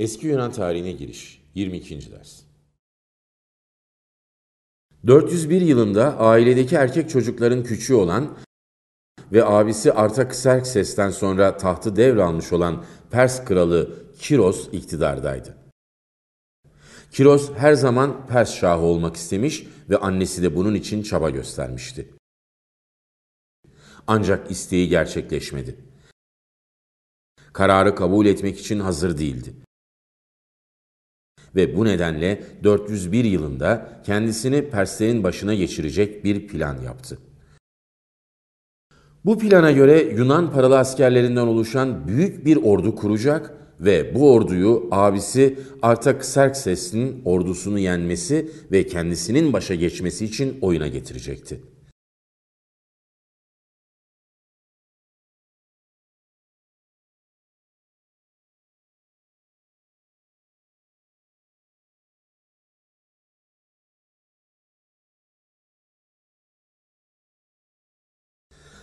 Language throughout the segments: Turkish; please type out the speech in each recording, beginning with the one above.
Eski Yunan tarihine giriş 22. ders. 401 yılında ailedeki erkek çocukların küçüğü olan ve abisi Artaxerxes'ten sonra tahtı devralmış olan Pers kralı Kiros iktidardaydı. Kiros her zaman Pers şahı olmak istemiş ve annesi de bunun için çaba göstermişti. Ancak isteği gerçekleşmedi. Kararı kabul etmek için hazır değildi ve bu nedenle 401 yılında kendisini Perslerin başına geçirecek bir plan yaptı. Bu plana göre Yunan paralı askerlerinden oluşan büyük bir ordu kuracak ve bu orduyu abisi Artaxerxes'in ordusunu yenmesi ve kendisinin başa geçmesi için oyuna getirecekti.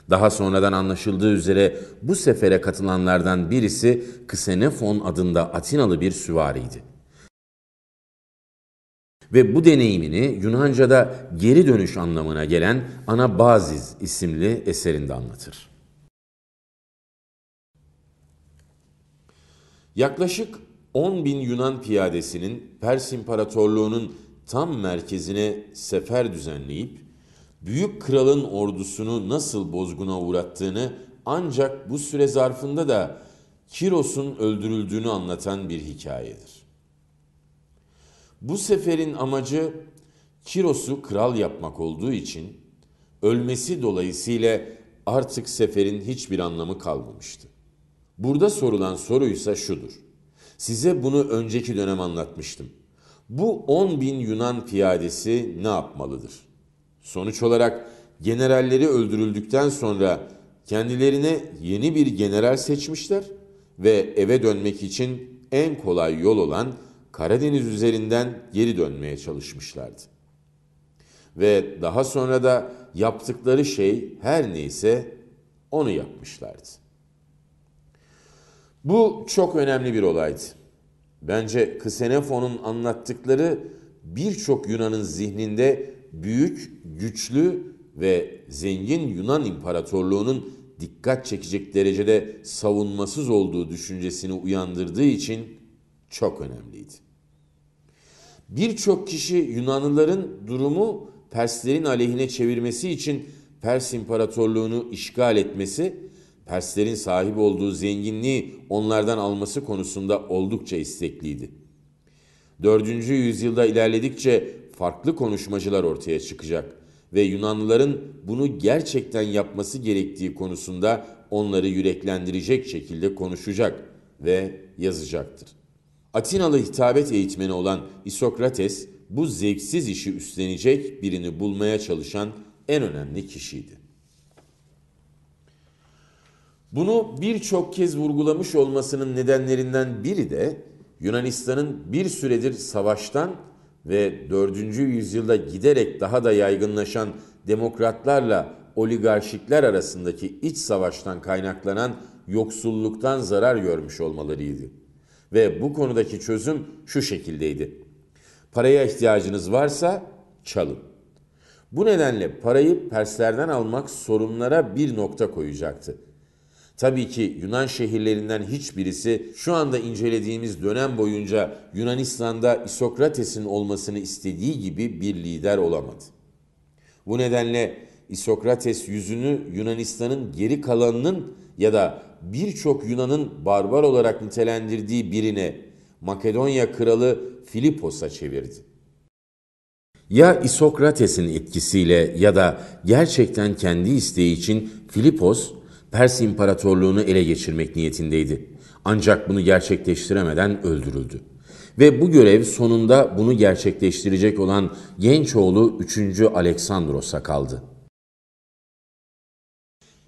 Daha sonradan anlaşıldığı üzere bu sefere katılanlardan birisi Ksenefon adında Atinalı bir süvariydi. Ve bu deneyimini Yunanca'da geri dönüş anlamına gelen Anabaziz isimli eserinde anlatır. Yaklaşık 10 bin Yunan piyadesinin Pers İmparatorluğu'nun tam merkezine sefer düzenleyip büyük kralın ordusunu nasıl bozguna uğrattığını ancak bu süre zarfında da Kiros'un öldürüldüğünü anlatan bir hikayedir. Bu seferin amacı Kiros'u kral yapmak olduğu için ölmesi dolayısıyla artık seferin hiçbir anlamı kalmamıştı. Burada sorulan soruysa şudur. Size bunu önceki dönem anlatmıştım. Bu 10 bin Yunan piyadesi ne yapmalıdır? Sonuç olarak generalleri öldürüldükten sonra kendilerine yeni bir general seçmişler ve eve dönmek için en kolay yol olan Karadeniz üzerinden geri dönmeye çalışmışlardı. Ve daha sonra da yaptıkları şey her neyse onu yapmışlardı. Bu çok önemli bir olaydı. Bence Ksenefon'un anlattıkları birçok Yunan'ın zihninde büyük, güçlü ve zengin Yunan İmparatorluğu'nun dikkat çekecek derecede savunmasız olduğu düşüncesini uyandırdığı için çok önemliydi. Birçok kişi Yunanlıların durumu Perslerin aleyhine çevirmesi için Pers İmparatorluğunu işgal etmesi, Perslerin sahip olduğu zenginliği onlardan alması konusunda oldukça istekliydi. 4. yüzyılda ilerledikçe farklı konuşmacılar ortaya çıkacak ve Yunanlıların bunu gerçekten yapması gerektiği konusunda onları yüreklendirecek şekilde konuşacak ve yazacaktır. Atinalı hitabet eğitmeni olan Isokrates bu zevksiz işi üstlenecek birini bulmaya çalışan en önemli kişiydi. Bunu birçok kez vurgulamış olmasının nedenlerinden biri de Yunanistan'ın bir süredir savaştan ve 4. yüzyılda giderek daha da yaygınlaşan demokratlarla oligarşikler arasındaki iç savaştan kaynaklanan yoksulluktan zarar görmüş olmalarıydı. Ve bu konudaki çözüm şu şekildeydi. Paraya ihtiyacınız varsa çalın. Bu nedenle parayı Perslerden almak sorunlara bir nokta koyacaktı. Tabii ki Yunan şehirlerinden hiçbirisi şu anda incelediğimiz dönem boyunca Yunanistan'da İsokrates'in olmasını istediği gibi bir lider olamadı. Bu nedenle İsokrates yüzünü Yunanistan'ın geri kalanının ya da birçok Yunan'ın barbar olarak nitelendirdiği birine Makedonya kralı Filipos'a çevirdi. Ya İsokrates'in etkisiyle ya da gerçekten kendi isteği için Filipos Pers İmparatorluğunu ele geçirmek niyetindeydi. Ancak bunu gerçekleştiremeden öldürüldü. Ve bu görev sonunda bunu gerçekleştirecek olan genç oğlu 3. Aleksandros'a kaldı.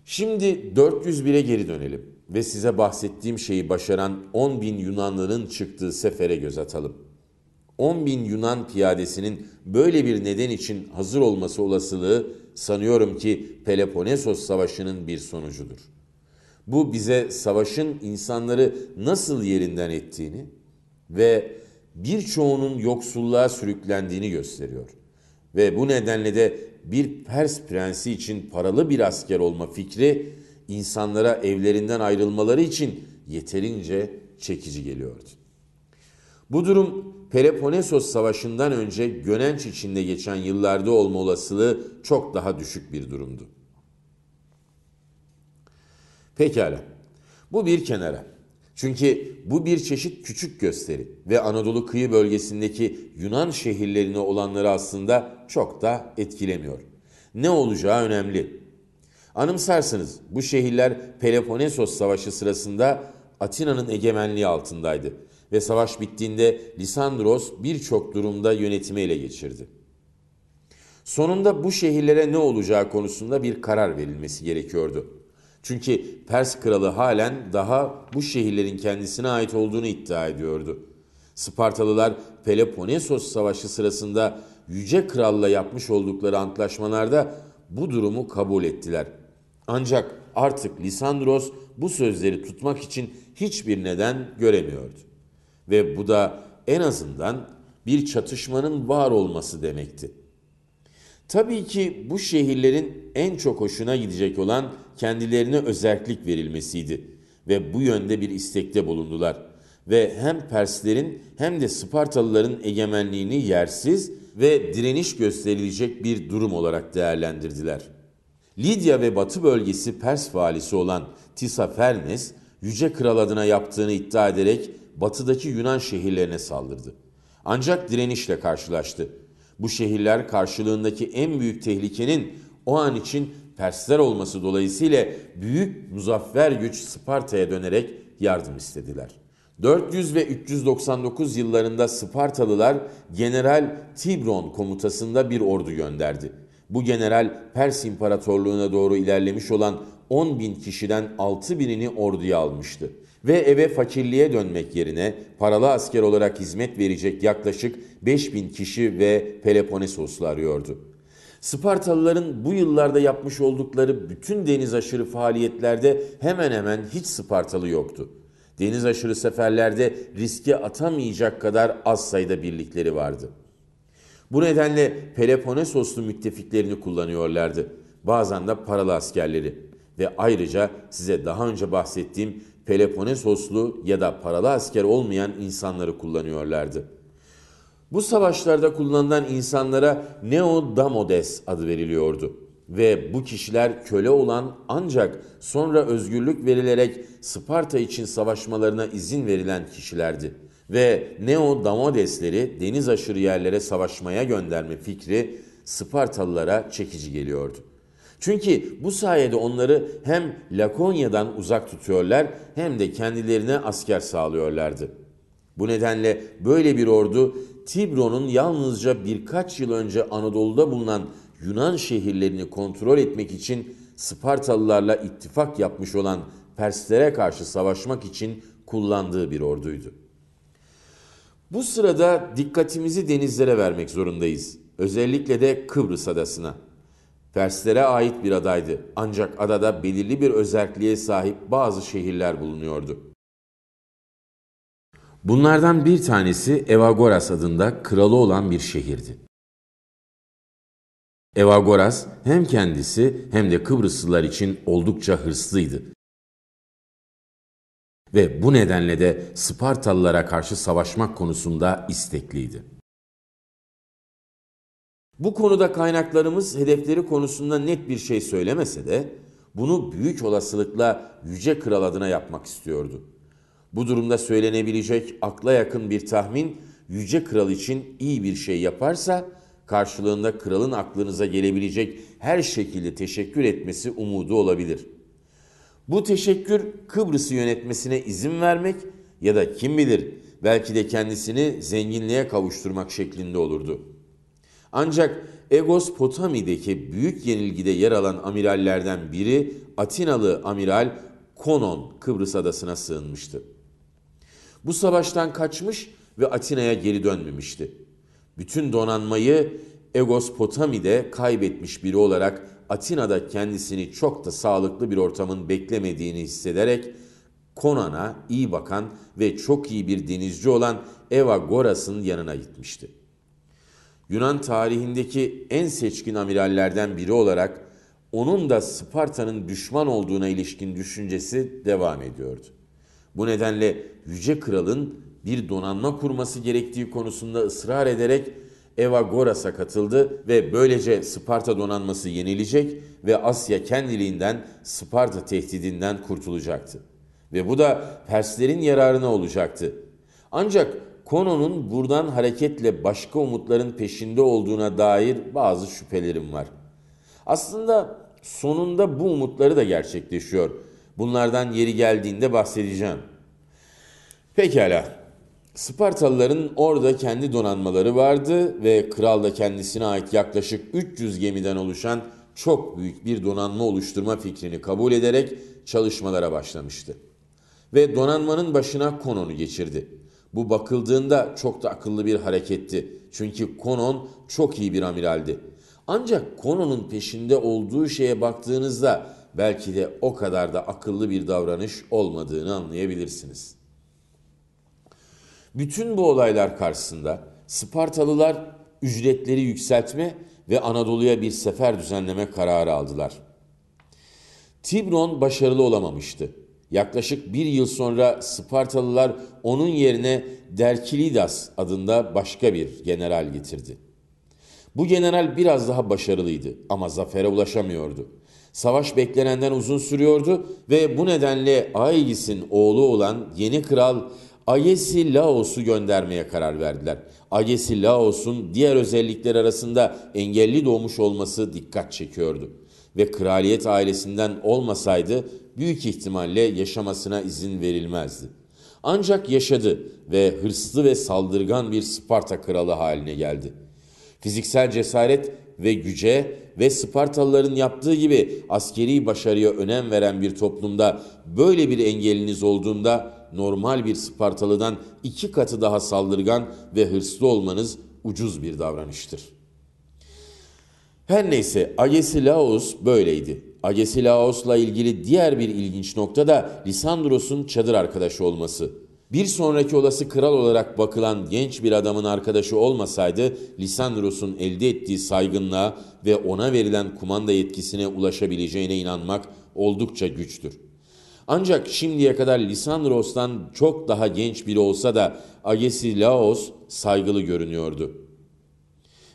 Şimdi 401'e geri dönelim ve size bahsettiğim şeyi başaran 10 bin Yunanlı'nın çıktığı sefere göz atalım. 10 bin Yunan piyadesinin böyle bir neden için hazır olması olasılığı sanıyorum ki Peloponesos Savaşı'nın bir sonucudur. Bu bize savaşın insanları nasıl yerinden ettiğini ve birçoğunun yoksulluğa sürüklendiğini gösteriyor. Ve bu nedenle de bir Pers prensi için paralı bir asker olma fikri insanlara evlerinden ayrılmaları için yeterince çekici geliyordu. Bu durum Peloponnesos Savaşı'ndan önce Gönenç içinde geçen yıllarda olma olasılığı çok daha düşük bir durumdu. Pekala. Bu bir kenara. Çünkü bu bir çeşit küçük gösteri ve Anadolu kıyı bölgesindeki Yunan şehirlerine olanları aslında çok da etkilemiyor. Ne olacağı önemli. Anımsarsınız bu şehirler Peloponnesos Savaşı sırasında Atina'nın egemenliği altındaydı ve savaş bittiğinde Lisandros birçok durumda yönetimi ele geçirdi. Sonunda bu şehirlere ne olacağı konusunda bir karar verilmesi gerekiyordu. Çünkü Pers kralı halen daha bu şehirlerin kendisine ait olduğunu iddia ediyordu. Spartalılar Peloponnesos Savaşı sırasında Yüce Kral'la yapmış oldukları antlaşmalarda bu durumu kabul ettiler. Ancak artık Lisandros bu sözleri tutmak için hiçbir neden göremiyordu. Ve bu da en azından bir çatışmanın var olması demekti. Tabii ki bu şehirlerin en çok hoşuna gidecek olan kendilerine özellik verilmesiydi ve bu yönde bir istekte bulundular. Ve hem Perslerin hem de Spartalıların egemenliğini yersiz ve direniş gösterilecek bir durum olarak değerlendirdiler. Lidya ve Batı bölgesi Pers valisi olan Tisafernes, Yüce Kral adına yaptığını iddia ederek batıdaki Yunan şehirlerine saldırdı. Ancak direnişle karşılaştı. Bu şehirler karşılığındaki en büyük tehlikenin o an için Persler olması dolayısıyla büyük muzaffer güç Sparta'ya dönerek yardım istediler. 400 ve 399 yıllarında Spartalılar General Tibron komutasında bir ordu gönderdi. Bu general Pers İmparatorluğu'na doğru ilerlemiş olan 10 bin kişiden 6 binini orduya almıştı ve eve fakirliğe dönmek yerine paralı asker olarak hizmet verecek yaklaşık 5000 kişi ve Peloponesoslu arıyordu. Spartalıların bu yıllarda yapmış oldukları bütün deniz aşırı faaliyetlerde hemen hemen hiç Spartalı yoktu. Deniz aşırı seferlerde riske atamayacak kadar az sayıda birlikleri vardı. Bu nedenle Peloponesoslu müttefiklerini kullanıyorlardı. Bazen de paralı askerleri ve ayrıca size daha önce bahsettiğim Peloponesoslu ya da paralı asker olmayan insanları kullanıyorlardı. Bu savaşlarda kullanılan insanlara Neodamodes adı veriliyordu ve bu kişiler köle olan ancak sonra özgürlük verilerek Sparta için savaşmalarına izin verilen kişilerdi. Ve Neodamodesleri deniz aşırı yerlere savaşmaya gönderme fikri Spartalılara çekici geliyordu. Çünkü bu sayede onları hem Lakonya'dan uzak tutuyorlar hem de kendilerine asker sağlıyorlardı. Bu nedenle böyle bir ordu Tibro'nun yalnızca birkaç yıl önce Anadolu'da bulunan Yunan şehirlerini kontrol etmek için Spartalılarla ittifak yapmış olan Perslere karşı savaşmak için kullandığı bir orduydu. Bu sırada dikkatimizi denizlere vermek zorundayız. Özellikle de Kıbrıs adasına. Perslere ait bir adaydı ancak adada belirli bir özelliğe sahip bazı şehirler bulunuyordu. Bunlardan bir tanesi Evagoras adında kralı olan bir şehirdi. Evagoras hem kendisi hem de Kıbrıslılar için oldukça hırslıydı. Ve bu nedenle de Spartalılara karşı savaşmak konusunda istekliydi. Bu konuda kaynaklarımız hedefleri konusunda net bir şey söylemese de bunu büyük olasılıkla yüce kral adına yapmak istiyordu. Bu durumda söylenebilecek akla yakın bir tahmin yüce kral için iyi bir şey yaparsa karşılığında kralın aklınıza gelebilecek her şekilde teşekkür etmesi umudu olabilir. Bu teşekkür Kıbrıs'ı yönetmesine izin vermek ya da kim bilir belki de kendisini zenginliğe kavuşturmak şeklinde olurdu.'' Ancak Egospotami'deki büyük yenilgide yer alan amirallerden biri Atinalı amiral Konon Kıbrıs adasına sığınmıştı. Bu savaştan kaçmış ve Atina'ya geri dönmemişti. Bütün donanmayı Egospotami'de kaybetmiş biri olarak Atina'da kendisini çok da sağlıklı bir ortamın beklemediğini hissederek Konan'a iyi bakan ve çok iyi bir denizci olan Eva Goras'ın yanına gitmişti. Yunan tarihindeki en seçkin amirallerden biri olarak onun da Sparta'nın düşman olduğuna ilişkin düşüncesi devam ediyordu. Bu nedenle Yüce Kral'ın bir donanma kurması gerektiği konusunda ısrar ederek Evagoras'a katıldı ve böylece Sparta donanması yenilecek ve Asya kendiliğinden Sparta tehdidinden kurtulacaktı. Ve bu da Perslerin yararına olacaktı. Ancak konunun buradan hareketle başka umutların peşinde olduğuna dair bazı şüphelerim var. Aslında sonunda bu umutları da gerçekleşiyor. Bunlardan yeri geldiğinde bahsedeceğim. Pekala, Spartalıların orada kendi donanmaları vardı ve kral da kendisine ait yaklaşık 300 gemiden oluşan çok büyük bir donanma oluşturma fikrini kabul ederek çalışmalara başlamıştı. Ve donanmanın başına kononu geçirdi. Bu bakıldığında çok da akıllı bir hareketti. Çünkü Konon çok iyi bir amiraldi. Ancak Konon'un peşinde olduğu şeye baktığınızda belki de o kadar da akıllı bir davranış olmadığını anlayabilirsiniz. Bütün bu olaylar karşısında Spartalılar ücretleri yükseltme ve Anadolu'ya bir sefer düzenleme kararı aldılar. Tibron başarılı olamamıştı. Yaklaşık bir yıl sonra Spartalılar onun yerine Derkilidas adında başka bir general getirdi. Bu general biraz daha başarılıydı ama zafere ulaşamıyordu. Savaş beklenenden uzun sürüyordu ve bu nedenle Aegis'in oğlu olan yeni kral Agesi Laos'u göndermeye karar verdiler. Agesi Laos'un diğer özellikler arasında engelli doğmuş olması dikkat çekiyordu ve kraliyet ailesinden olmasaydı büyük ihtimalle yaşamasına izin verilmezdi. Ancak yaşadı ve hırslı ve saldırgan bir Sparta kralı haline geldi. Fiziksel cesaret ve güce ve Spartalıların yaptığı gibi askeri başarıya önem veren bir toplumda böyle bir engeliniz olduğunda normal bir Spartalıdan iki katı daha saldırgan ve hırslı olmanız ucuz bir davranıştır.'' Her neyse Agesilaos böyleydi. Agesilaos'la ilgili diğer bir ilginç nokta da Lisandros'un çadır arkadaşı olması. Bir sonraki olası kral olarak bakılan genç bir adamın arkadaşı olmasaydı Lisandros'un elde ettiği saygınlığa ve ona verilen kumanda yetkisine ulaşabileceğine inanmak oldukça güçtür. Ancak şimdiye kadar Lisandros'tan çok daha genç biri olsa da Agesilaos saygılı görünüyordu.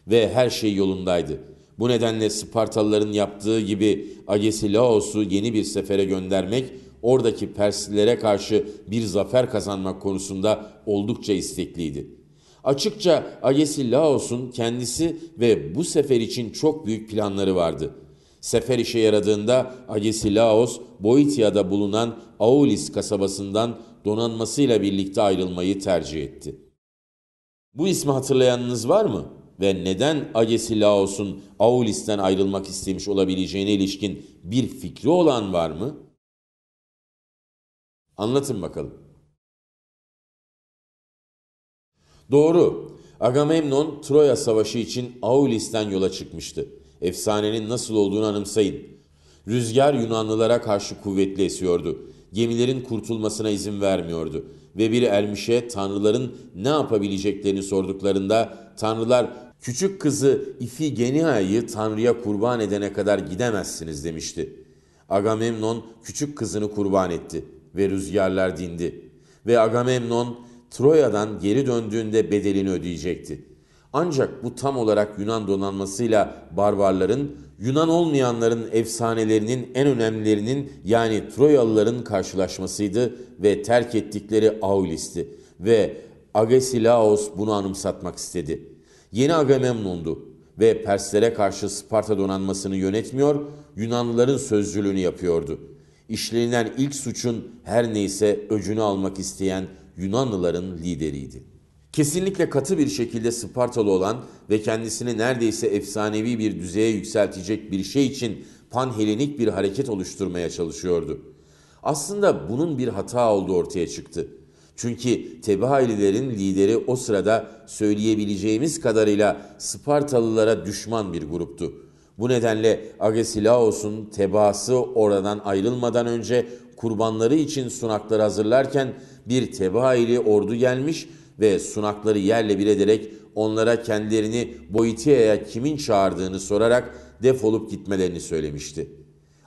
Ve her şey yolundaydı. Bu nedenle Spartalıların yaptığı gibi Agesilaos'u yeni bir sefere göndermek, oradaki Perslilere karşı bir zafer kazanmak konusunda oldukça istekliydi. Açıkça Agesilaos'un kendisi ve bu sefer için çok büyük planları vardı. Sefer işe yaradığında Agesilaos, Boitia'da bulunan Aulis kasabasından donanmasıyla birlikte ayrılmayı tercih etti. Bu ismi hatırlayanınız var mı? ve neden Agesi Aulis'ten ayrılmak istemiş olabileceğine ilişkin bir fikri olan var mı? Anlatın bakalım. Doğru. Agamemnon Troya Savaşı için Aulis'ten yola çıkmıştı. Efsanenin nasıl olduğunu anımsayın. Rüzgar Yunanlılara karşı kuvvetli esiyordu. Gemilerin kurtulmasına izin vermiyordu ve bir ermişe tanrıların ne yapabileceklerini sorduklarında tanrılar Küçük kızı İfigenia'yı Tanrı'ya kurban edene kadar gidemezsiniz demişti. Agamemnon küçük kızını kurban etti ve rüzgarlar dindi. Ve Agamemnon Troya'dan geri döndüğünde bedelini ödeyecekti. Ancak bu tam olarak Yunan donanmasıyla barbarların, Yunan olmayanların efsanelerinin en önemlilerinin yani Troyalıların karşılaşmasıydı ve terk ettikleri Aulis'ti ve Agesilaos bunu anımsatmak istedi.'' yeni Agamemnon'du ve Perslere karşı Sparta donanmasını yönetmiyor, Yunanlıların sözcülüğünü yapıyordu. İşlenilen ilk suçun her neyse öcünü almak isteyen Yunanlıların lideriydi. Kesinlikle katı bir şekilde Spartalı olan ve kendisini neredeyse efsanevi bir düzeye yükseltecek bir şey için panhelenik bir hareket oluşturmaya çalışıyordu. Aslında bunun bir hata olduğu ortaya çıktı. Çünkü Tebahaylilerin lideri o sırada söyleyebileceğimiz kadarıyla Spartalılara düşman bir gruptu. Bu nedenle Agesilaos'un tebaası oradan ayrılmadan önce kurbanları için sunakları hazırlarken bir tebaili ordu gelmiş ve sunakları yerle bir ederek onlara kendilerini Boitia'ya kimin çağırdığını sorarak defolup gitmelerini söylemişti.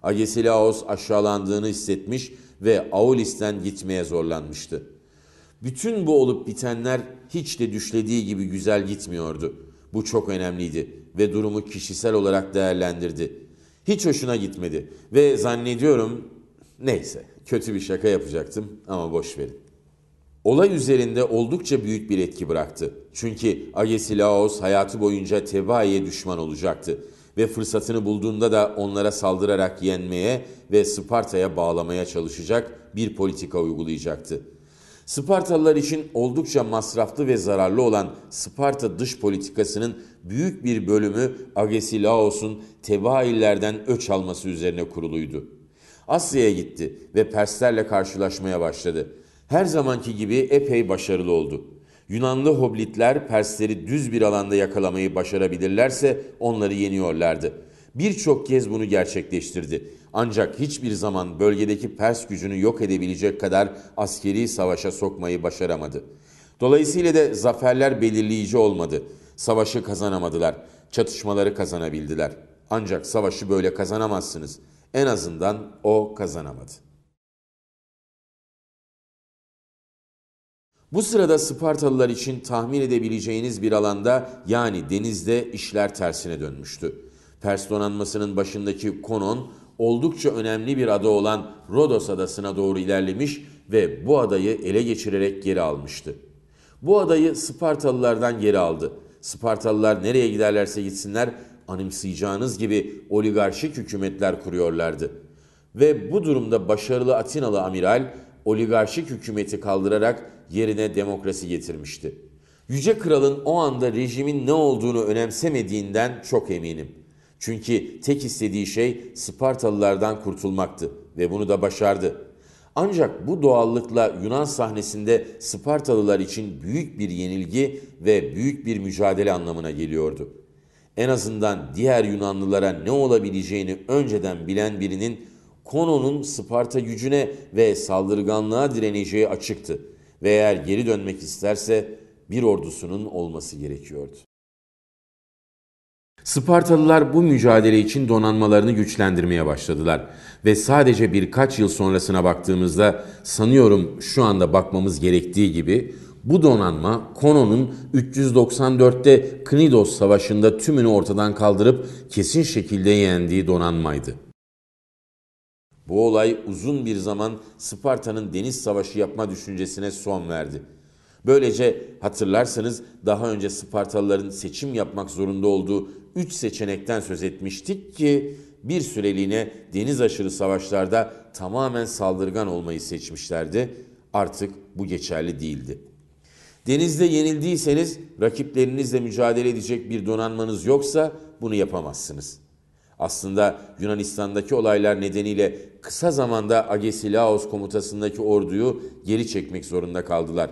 Agesilaos aşağılandığını hissetmiş ve Aulis'ten gitmeye zorlanmıştı. Bütün bu olup bitenler hiç de düşlediği gibi güzel gitmiyordu. Bu çok önemliydi ve durumu kişisel olarak değerlendirdi. Hiç hoşuna gitmedi ve zannediyorum neyse kötü bir şaka yapacaktım ama boş verin. Olay üzerinde oldukça büyük bir etki bıraktı. Çünkü Agesi hayatı boyunca Tebai'ye düşman olacaktı ve fırsatını bulduğunda da onlara saldırarak yenmeye ve Sparta'ya bağlamaya çalışacak bir politika uygulayacaktı.'' Spartalılar için oldukça masraflı ve zararlı olan Sparta dış politikasının büyük bir bölümü Agesilaos'un tebaillerden öç alması üzerine kuruluydu. Asya'ya gitti ve Perslerle karşılaşmaya başladı. Her zamanki gibi epey başarılı oldu. Yunanlı hoblitler Persleri düz bir alanda yakalamayı başarabilirlerse onları yeniyorlardı. Birçok kez bunu gerçekleştirdi. Ancak hiçbir zaman bölgedeki Pers gücünü yok edebilecek kadar askeri savaşa sokmayı başaramadı. Dolayısıyla da zaferler belirleyici olmadı. Savaşı kazanamadılar. Çatışmaları kazanabildiler. Ancak savaşı böyle kazanamazsınız. En azından o kazanamadı. Bu sırada Spartalılar için tahmin edebileceğiniz bir alanda yani denizde işler tersine dönmüştü. Pers donanmasının başındaki Konon oldukça önemli bir ada olan Rodos adasına doğru ilerlemiş ve bu adayı ele geçirerek geri almıştı. Bu adayı Spartalılardan geri aldı. Spartalılar nereye giderlerse gitsinler anımsayacağınız gibi oligarşik hükümetler kuruyorlardı. Ve bu durumda başarılı Atinalı amiral oligarşik hükümeti kaldırarak yerine demokrasi getirmişti. Yüce Kral'ın o anda rejimin ne olduğunu önemsemediğinden çok eminim. Çünkü tek istediği şey Spartalılardan kurtulmaktı ve bunu da başardı. Ancak bu doğallıkla Yunan sahnesinde Spartalılar için büyük bir yenilgi ve büyük bir mücadele anlamına geliyordu. En azından diğer Yunanlılara ne olabileceğini önceden bilen birinin Kono'nun Sparta gücüne ve saldırganlığa direneceği açıktı ve eğer geri dönmek isterse bir ordusunun olması gerekiyordu. Spartalılar bu mücadele için donanmalarını güçlendirmeye başladılar ve sadece birkaç yıl sonrasına baktığımızda sanıyorum şu anda bakmamız gerektiği gibi bu donanma Kono'nun 394'te Knidos Savaşı'nda tümünü ortadan kaldırıp kesin şekilde yendiği donanmaydı. Bu olay uzun bir zaman Sparta'nın deniz savaşı yapma düşüncesine son verdi. Böylece hatırlarsanız daha önce Spartalıların seçim yapmak zorunda olduğu 3 seçenekten söz etmiştik ki bir süreliğine deniz aşırı savaşlarda tamamen saldırgan olmayı seçmişlerdi. Artık bu geçerli değildi. Denizde yenildiyseniz rakiplerinizle mücadele edecek bir donanmanız yoksa bunu yapamazsınız. Aslında Yunanistan'daki olaylar nedeniyle kısa zamanda Agesilaos komutasındaki orduyu geri çekmek zorunda kaldılar.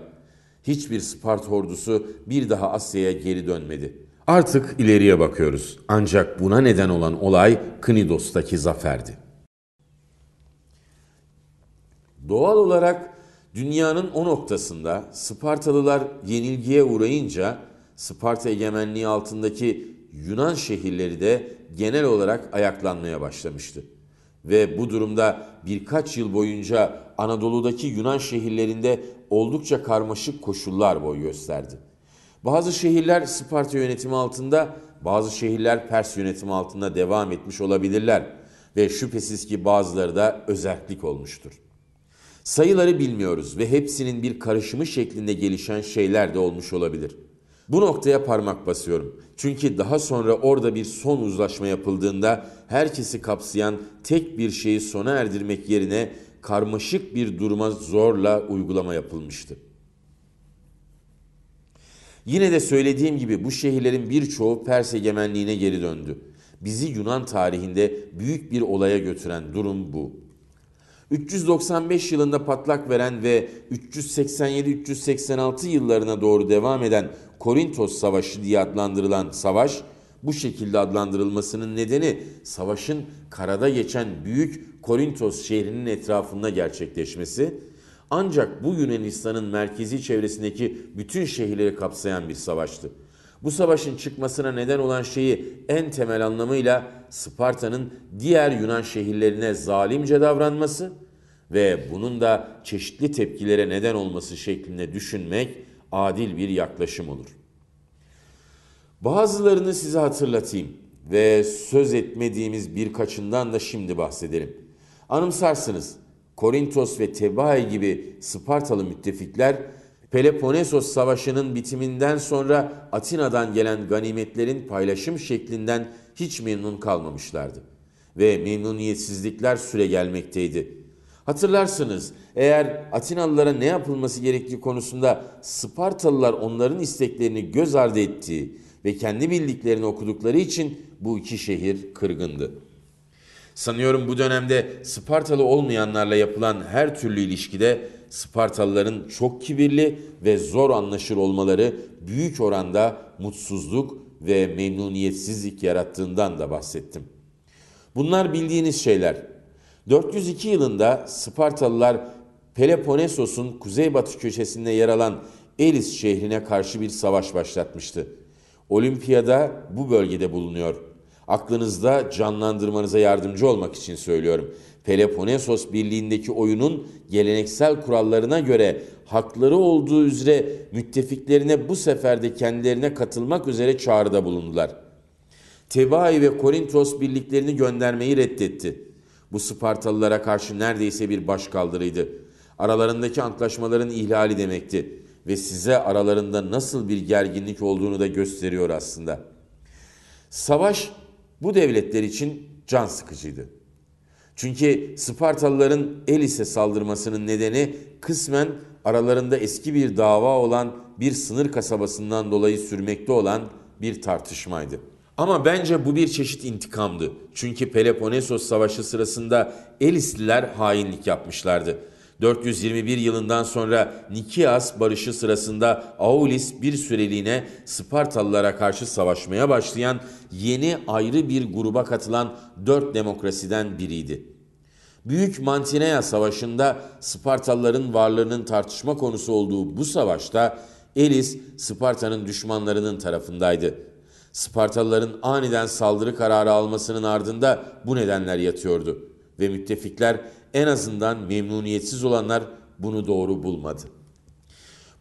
Hiçbir Spart ordusu bir daha Asya'ya geri dönmedi.'' Artık ileriye bakıyoruz. Ancak buna neden olan olay Knidos'taki zaferdi. Doğal olarak dünyanın o noktasında Spartalılar yenilgiye uğrayınca Sparta egemenliği altındaki Yunan şehirleri de genel olarak ayaklanmaya başlamıştı. Ve bu durumda birkaç yıl boyunca Anadolu'daki Yunan şehirlerinde oldukça karmaşık koşullar boy gösterdi. Bazı şehirler Sparta yönetimi altında, bazı şehirler Pers yönetimi altında devam etmiş olabilirler ve şüphesiz ki bazıları da özellik olmuştur. Sayıları bilmiyoruz ve hepsinin bir karışımı şeklinde gelişen şeyler de olmuş olabilir. Bu noktaya parmak basıyorum. Çünkü daha sonra orada bir son uzlaşma yapıldığında herkesi kapsayan tek bir şeyi sona erdirmek yerine karmaşık bir duruma zorla uygulama yapılmıştı. Yine de söylediğim gibi bu şehirlerin birçoğu Pers egemenliğine geri döndü. Bizi Yunan tarihinde büyük bir olaya götüren durum bu. 395 yılında patlak veren ve 387-386 yıllarına doğru devam eden Korintos Savaşı diye adlandırılan savaş, bu şekilde adlandırılmasının nedeni savaşın karada geçen büyük Korintos şehrinin etrafında gerçekleşmesi ancak bu Yunanistan'ın merkezi çevresindeki bütün şehirleri kapsayan bir savaştı. Bu savaşın çıkmasına neden olan şeyi en temel anlamıyla Sparta'nın diğer Yunan şehirlerine zalimce davranması ve bunun da çeşitli tepkilere neden olması şeklinde düşünmek adil bir yaklaşım olur. Bazılarını size hatırlatayım ve söz etmediğimiz birkaçından da şimdi bahsedelim. Anımsarsınız Korintos ve Tebai gibi Spartalı müttefikler Peloponnesos Savaşı'nın bitiminden sonra Atina'dan gelen ganimetlerin paylaşım şeklinden hiç memnun kalmamışlardı ve memnuniyetsizlikler süre gelmekteydi. Hatırlarsınız eğer Atinalılara ne yapılması gerektiği konusunda Spartalılar onların isteklerini göz ardı ettiği ve kendi bildiklerini okudukları için bu iki şehir kırgındı. Sanıyorum bu dönemde Spartalı olmayanlarla yapılan her türlü ilişkide Spartalıların çok kibirli ve zor anlaşır olmaları büyük oranda mutsuzluk ve memnuniyetsizlik yarattığından da bahsettim. Bunlar bildiğiniz şeyler. 402 yılında Spartalılar Peloponesos'un kuzeybatı köşesinde yer alan Elis şehrine karşı bir savaş başlatmıştı. Olimpiyada bu bölgede bulunuyor.'' aklınızda canlandırmanıza yardımcı olmak için söylüyorum. Peloponnesos Birliği'ndeki oyunun geleneksel kurallarına göre hakları olduğu üzere müttefiklerine bu sefer de kendilerine katılmak üzere çağrıda bulundular. Tebai ve Korintos birliklerini göndermeyi reddetti. Bu Spartalılara karşı neredeyse bir başkaldırıydı. Aralarındaki antlaşmaların ihlali demekti ve size aralarında nasıl bir gerginlik olduğunu da gösteriyor aslında. Savaş bu devletler için can sıkıcıydı. Çünkü Spartalıların Elis'e saldırmasının nedeni kısmen aralarında eski bir dava olan bir sınır kasabasından dolayı sürmekte olan bir tartışmaydı. Ama bence bu bir çeşit intikamdı. Çünkü Peloponnesos Savaşı sırasında Elisliler hainlik yapmışlardı 421 yılından sonra Nikias barışı sırasında Aulis bir süreliğine Spartalılara karşı savaşmaya başlayan yeni ayrı bir gruba katılan dört demokrasiden biriydi. Büyük Mantinea Savaşı'nda Spartalıların varlığının tartışma konusu olduğu bu savaşta Elis Sparta'nın düşmanlarının tarafındaydı. Spartalıların aniden saldırı kararı almasının ardında bu nedenler yatıyordu ve müttefikler en azından memnuniyetsiz olanlar bunu doğru bulmadı.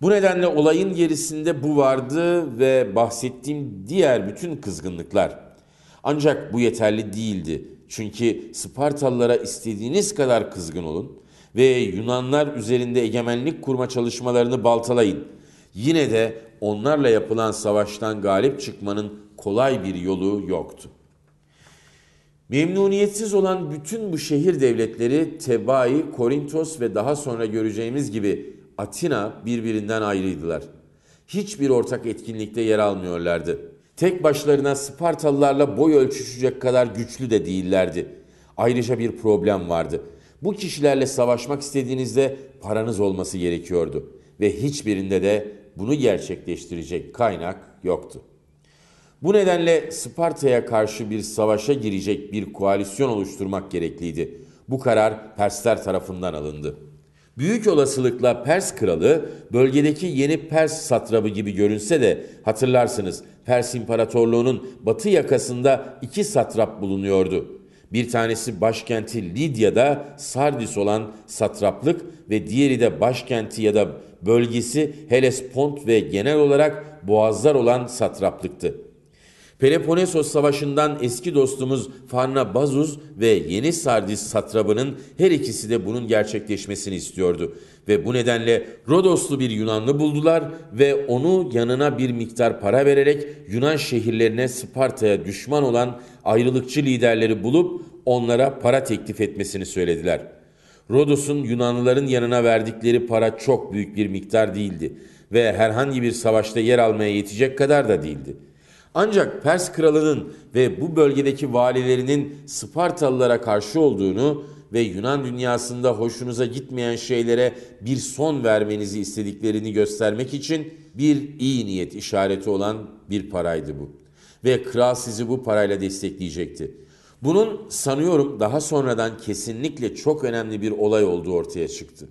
Bu nedenle olayın gerisinde bu vardı ve bahsettiğim diğer bütün kızgınlıklar. Ancak bu yeterli değildi. Çünkü Spartalılara istediğiniz kadar kızgın olun ve Yunanlar üzerinde egemenlik kurma çalışmalarını baltalayın. Yine de onlarla yapılan savaştan galip çıkmanın kolay bir yolu yoktu. Memnuniyetsiz olan bütün bu şehir devletleri Tebai, Korintos ve daha sonra göreceğimiz gibi Atina birbirinden ayrıydılar. Hiçbir ortak etkinlikte yer almıyorlardı. Tek başlarına Spartalılarla boy ölçüşecek kadar güçlü de değillerdi. Ayrıca bir problem vardı. Bu kişilerle savaşmak istediğinizde paranız olması gerekiyordu ve hiçbirinde de bunu gerçekleştirecek kaynak yoktu. Bu nedenle Sparta'ya karşı bir savaşa girecek bir koalisyon oluşturmak gerekliydi. Bu karar Persler tarafından alındı. Büyük olasılıkla Pers kralı bölgedeki yeni Pers satrabı gibi görünse de hatırlarsınız Pers İmparatorluğu'nun batı yakasında iki satrap bulunuyordu. Bir tanesi başkenti Lidya'da Sardis olan satraplık ve diğeri de başkenti ya da bölgesi Helespont ve genel olarak boğazlar olan satraplıktı. Peloponnesos Savaşı'ndan eski dostumuz Farnabazuz ve yeni Sardis satrabının her ikisi de bunun gerçekleşmesini istiyordu. Ve bu nedenle Rodoslu bir Yunanlı buldular ve onu yanına bir miktar para vererek Yunan şehirlerine Sparta'ya düşman olan ayrılıkçı liderleri bulup onlara para teklif etmesini söylediler. Rodos'un Yunanlıların yanına verdikleri para çok büyük bir miktar değildi ve herhangi bir savaşta yer almaya yetecek kadar da değildi. Ancak Pers kralının ve bu bölgedeki valilerinin Spartalılara karşı olduğunu ve Yunan dünyasında hoşunuza gitmeyen şeylere bir son vermenizi istediklerini göstermek için bir iyi niyet işareti olan bir paraydı bu. Ve kral sizi bu parayla destekleyecekti. Bunun sanıyorum daha sonradan kesinlikle çok önemli bir olay olduğu ortaya çıktı.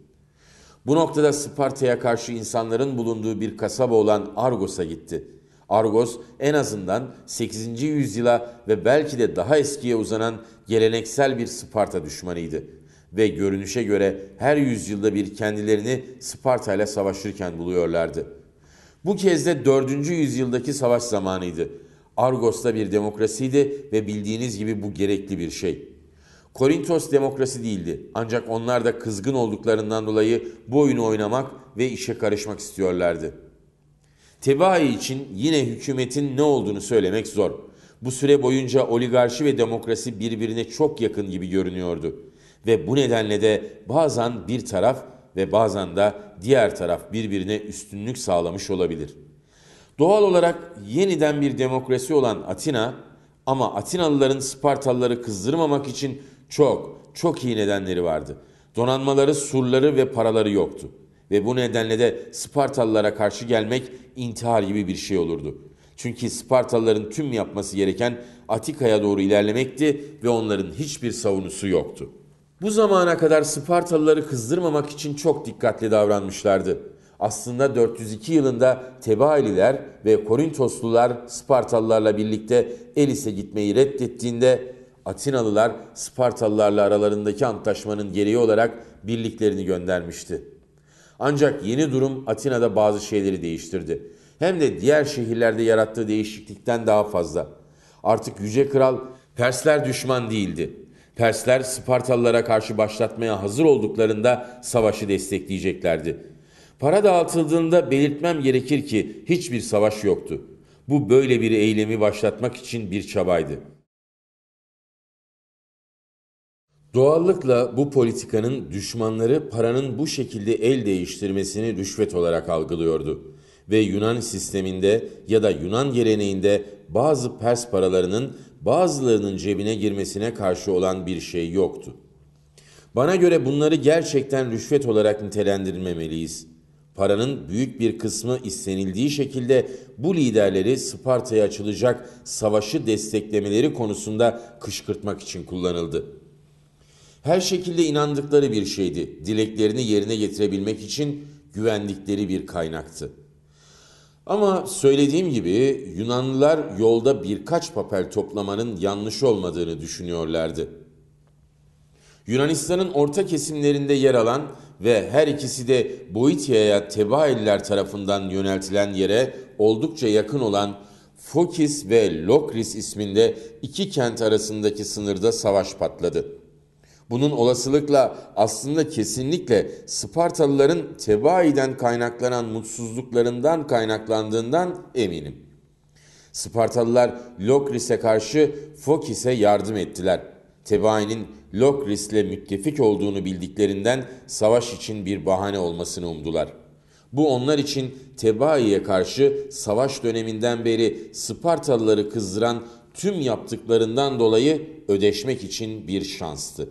Bu noktada Sparta'ya karşı insanların bulunduğu bir kasaba olan Argos'a gitti.'' Argos en azından 8. yüzyıla ve belki de daha eskiye uzanan geleneksel bir Sparta düşmanıydı ve görünüşe göre her yüzyılda bir kendilerini Sparta ile savaşırken buluyorlardı. Bu kez de 4. yüzyıldaki savaş zamanıydı. Argos'ta bir demokrasiydi ve bildiğiniz gibi bu gerekli bir şey. Korintos demokrasi değildi ancak onlar da kızgın olduklarından dolayı bu oyunu oynamak ve işe karışmak istiyorlardı.'' Tebaayı için yine hükümetin ne olduğunu söylemek zor. Bu süre boyunca oligarşi ve demokrasi birbirine çok yakın gibi görünüyordu. Ve bu nedenle de bazen bir taraf ve bazen de diğer taraf birbirine üstünlük sağlamış olabilir. Doğal olarak yeniden bir demokrasi olan Atina ama Atinalıların Spartalıları kızdırmamak için çok, çok iyi nedenleri vardı. Donanmaları, surları ve paraları yoktu. Ve bu nedenle de Spartalılara karşı gelmek intihar gibi bir şey olurdu. Çünkü Spartalıların tüm yapması gereken Atika'ya doğru ilerlemekti ve onların hiçbir savunusu yoktu. Bu zamana kadar Spartalıları kızdırmamak için çok dikkatli davranmışlardı. Aslında 402 yılında Tebaililer ve Korintoslular Spartalılarla birlikte Elis'e gitmeyi reddettiğinde Atinalılar Spartalılarla aralarındaki antlaşmanın gereği olarak birliklerini göndermişti. Ancak yeni durum Atina'da bazı şeyleri değiştirdi. Hem de diğer şehirlerde yarattığı değişiklikten daha fazla. Artık Yüce Kral Persler düşman değildi. Persler Spartalılara karşı başlatmaya hazır olduklarında savaşı destekleyeceklerdi. Para dağıtıldığında belirtmem gerekir ki hiçbir savaş yoktu. Bu böyle bir eylemi başlatmak için bir çabaydı.'' Doğallıkla bu politikanın düşmanları paranın bu şekilde el değiştirmesini rüşvet olarak algılıyordu ve Yunan sisteminde ya da Yunan geleneğinde bazı Pers paralarının bazılarının cebine girmesine karşı olan bir şey yoktu. Bana göre bunları gerçekten rüşvet olarak nitelendirmemeliyiz. Paranın büyük bir kısmı istenildiği şekilde bu liderleri Sparta'ya açılacak savaşı desteklemeleri konusunda kışkırtmak için kullanıldı.'' her şekilde inandıkları bir şeydi. Dileklerini yerine getirebilmek için güvendikleri bir kaynaktı. Ama söylediğim gibi Yunanlılar yolda birkaç papel toplamanın yanlış olmadığını düşünüyorlardı. Yunanistan'ın orta kesimlerinde yer alan ve her ikisi de Boitia'ya Tebailler tarafından yöneltilen yere oldukça yakın olan Fokis ve Lokris isminde iki kent arasındaki sınırda savaş patladı. Bunun olasılıkla aslında kesinlikle Spartalıların tebaiden kaynaklanan mutsuzluklarından kaynaklandığından eminim. Spartalılar Lokris'e karşı Fokis'e yardım ettiler. Tebainin Lokris'le müttefik olduğunu bildiklerinden savaş için bir bahane olmasını umdular.'' Bu onlar için Tebai'ye karşı savaş döneminden beri Spartalıları kızdıran tüm yaptıklarından dolayı ödeşmek için bir şanstı.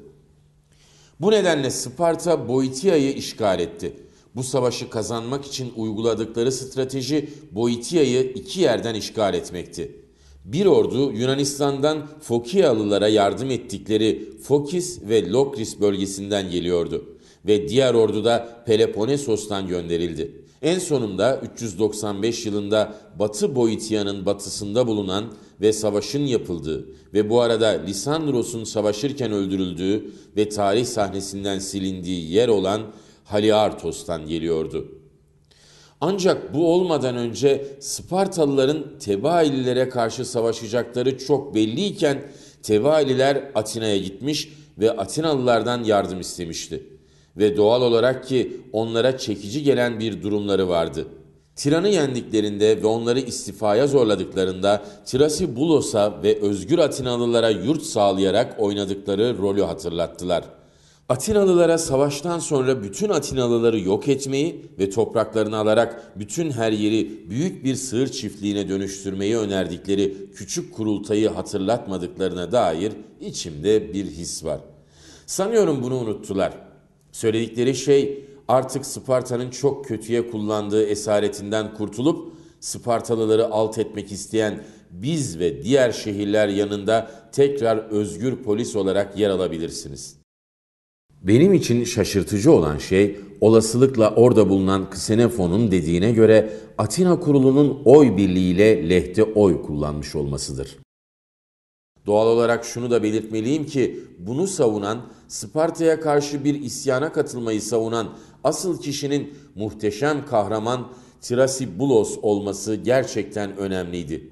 Bu nedenle Sparta Boitia'yı işgal etti. Bu savaşı kazanmak için uyguladıkları strateji Boitia'yı iki yerden işgal etmekti. Bir ordu Yunanistan'dan Fokiyalılara yardım ettikleri Fokis ve Lokris bölgesinden geliyordu ve diğer ordu da Peloponesos'tan gönderildi. En sonunda 395 yılında Batı Boitia'nın batısında bulunan ve savaşın yapıldığı ve bu arada Lisandros'un savaşırken öldürüldüğü ve tarih sahnesinden silindiği yer olan Haliartos'tan geliyordu. Ancak bu olmadan önce Spartalıların Tebaililere karşı savaşacakları çok belliyken Tebaililer Atina'ya gitmiş ve Atinalılardan yardım istemişti. Ve doğal olarak ki onlara çekici gelen bir durumları vardı. Tiran'ı yendiklerinde ve onları istifaya zorladıklarında Tirasi Bulos'a ve özgür Atinalılara yurt sağlayarak oynadıkları rolü hatırlattılar. Atinalılara savaştan sonra bütün Atinalıları yok etmeyi ve topraklarını alarak bütün her yeri büyük bir sığır çiftliğine dönüştürmeyi önerdikleri küçük kurultayı hatırlatmadıklarına dair içimde bir his var. Sanıyorum bunu unuttular. Söyledikleri şey artık Sparta'nın çok kötüye kullandığı esaretinden kurtulup Spartalıları alt etmek isteyen biz ve diğer şehirler yanında tekrar özgür polis olarak yer alabilirsiniz. Benim için şaşırtıcı olan şey olasılıkla orada bulunan Ksenefon'un dediğine göre Atina kurulunun oy birliğiyle lehte oy kullanmış olmasıdır. Doğal olarak şunu da belirtmeliyim ki bunu savunan, Sparta'ya karşı bir isyana katılmayı savunan asıl kişinin muhteşem kahraman Tirasibulos olması gerçekten önemliydi.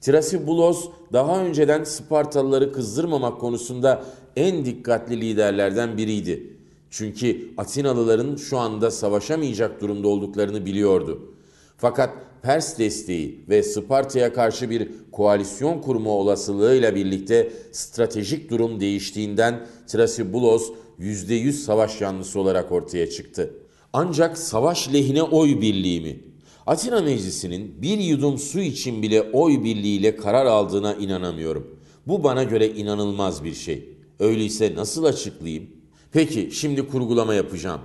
Tirasibulos daha önceden Spartalıları kızdırmamak konusunda en dikkatli liderlerden biriydi. Çünkü Atinalıların şu anda savaşamayacak durumda olduklarını biliyordu. Fakat Pers desteği ve Sparta'ya karşı bir koalisyon kurma olasılığıyla birlikte stratejik durum değiştiğinden Trasibulos %100 savaş yanlısı olarak ortaya çıktı. Ancak savaş lehine oy birliği mi? Atina Meclisi'nin bir yudum su için bile oy birliğiyle karar aldığına inanamıyorum. Bu bana göre inanılmaz bir şey. Öyleyse nasıl açıklayayım? Peki şimdi kurgulama yapacağım.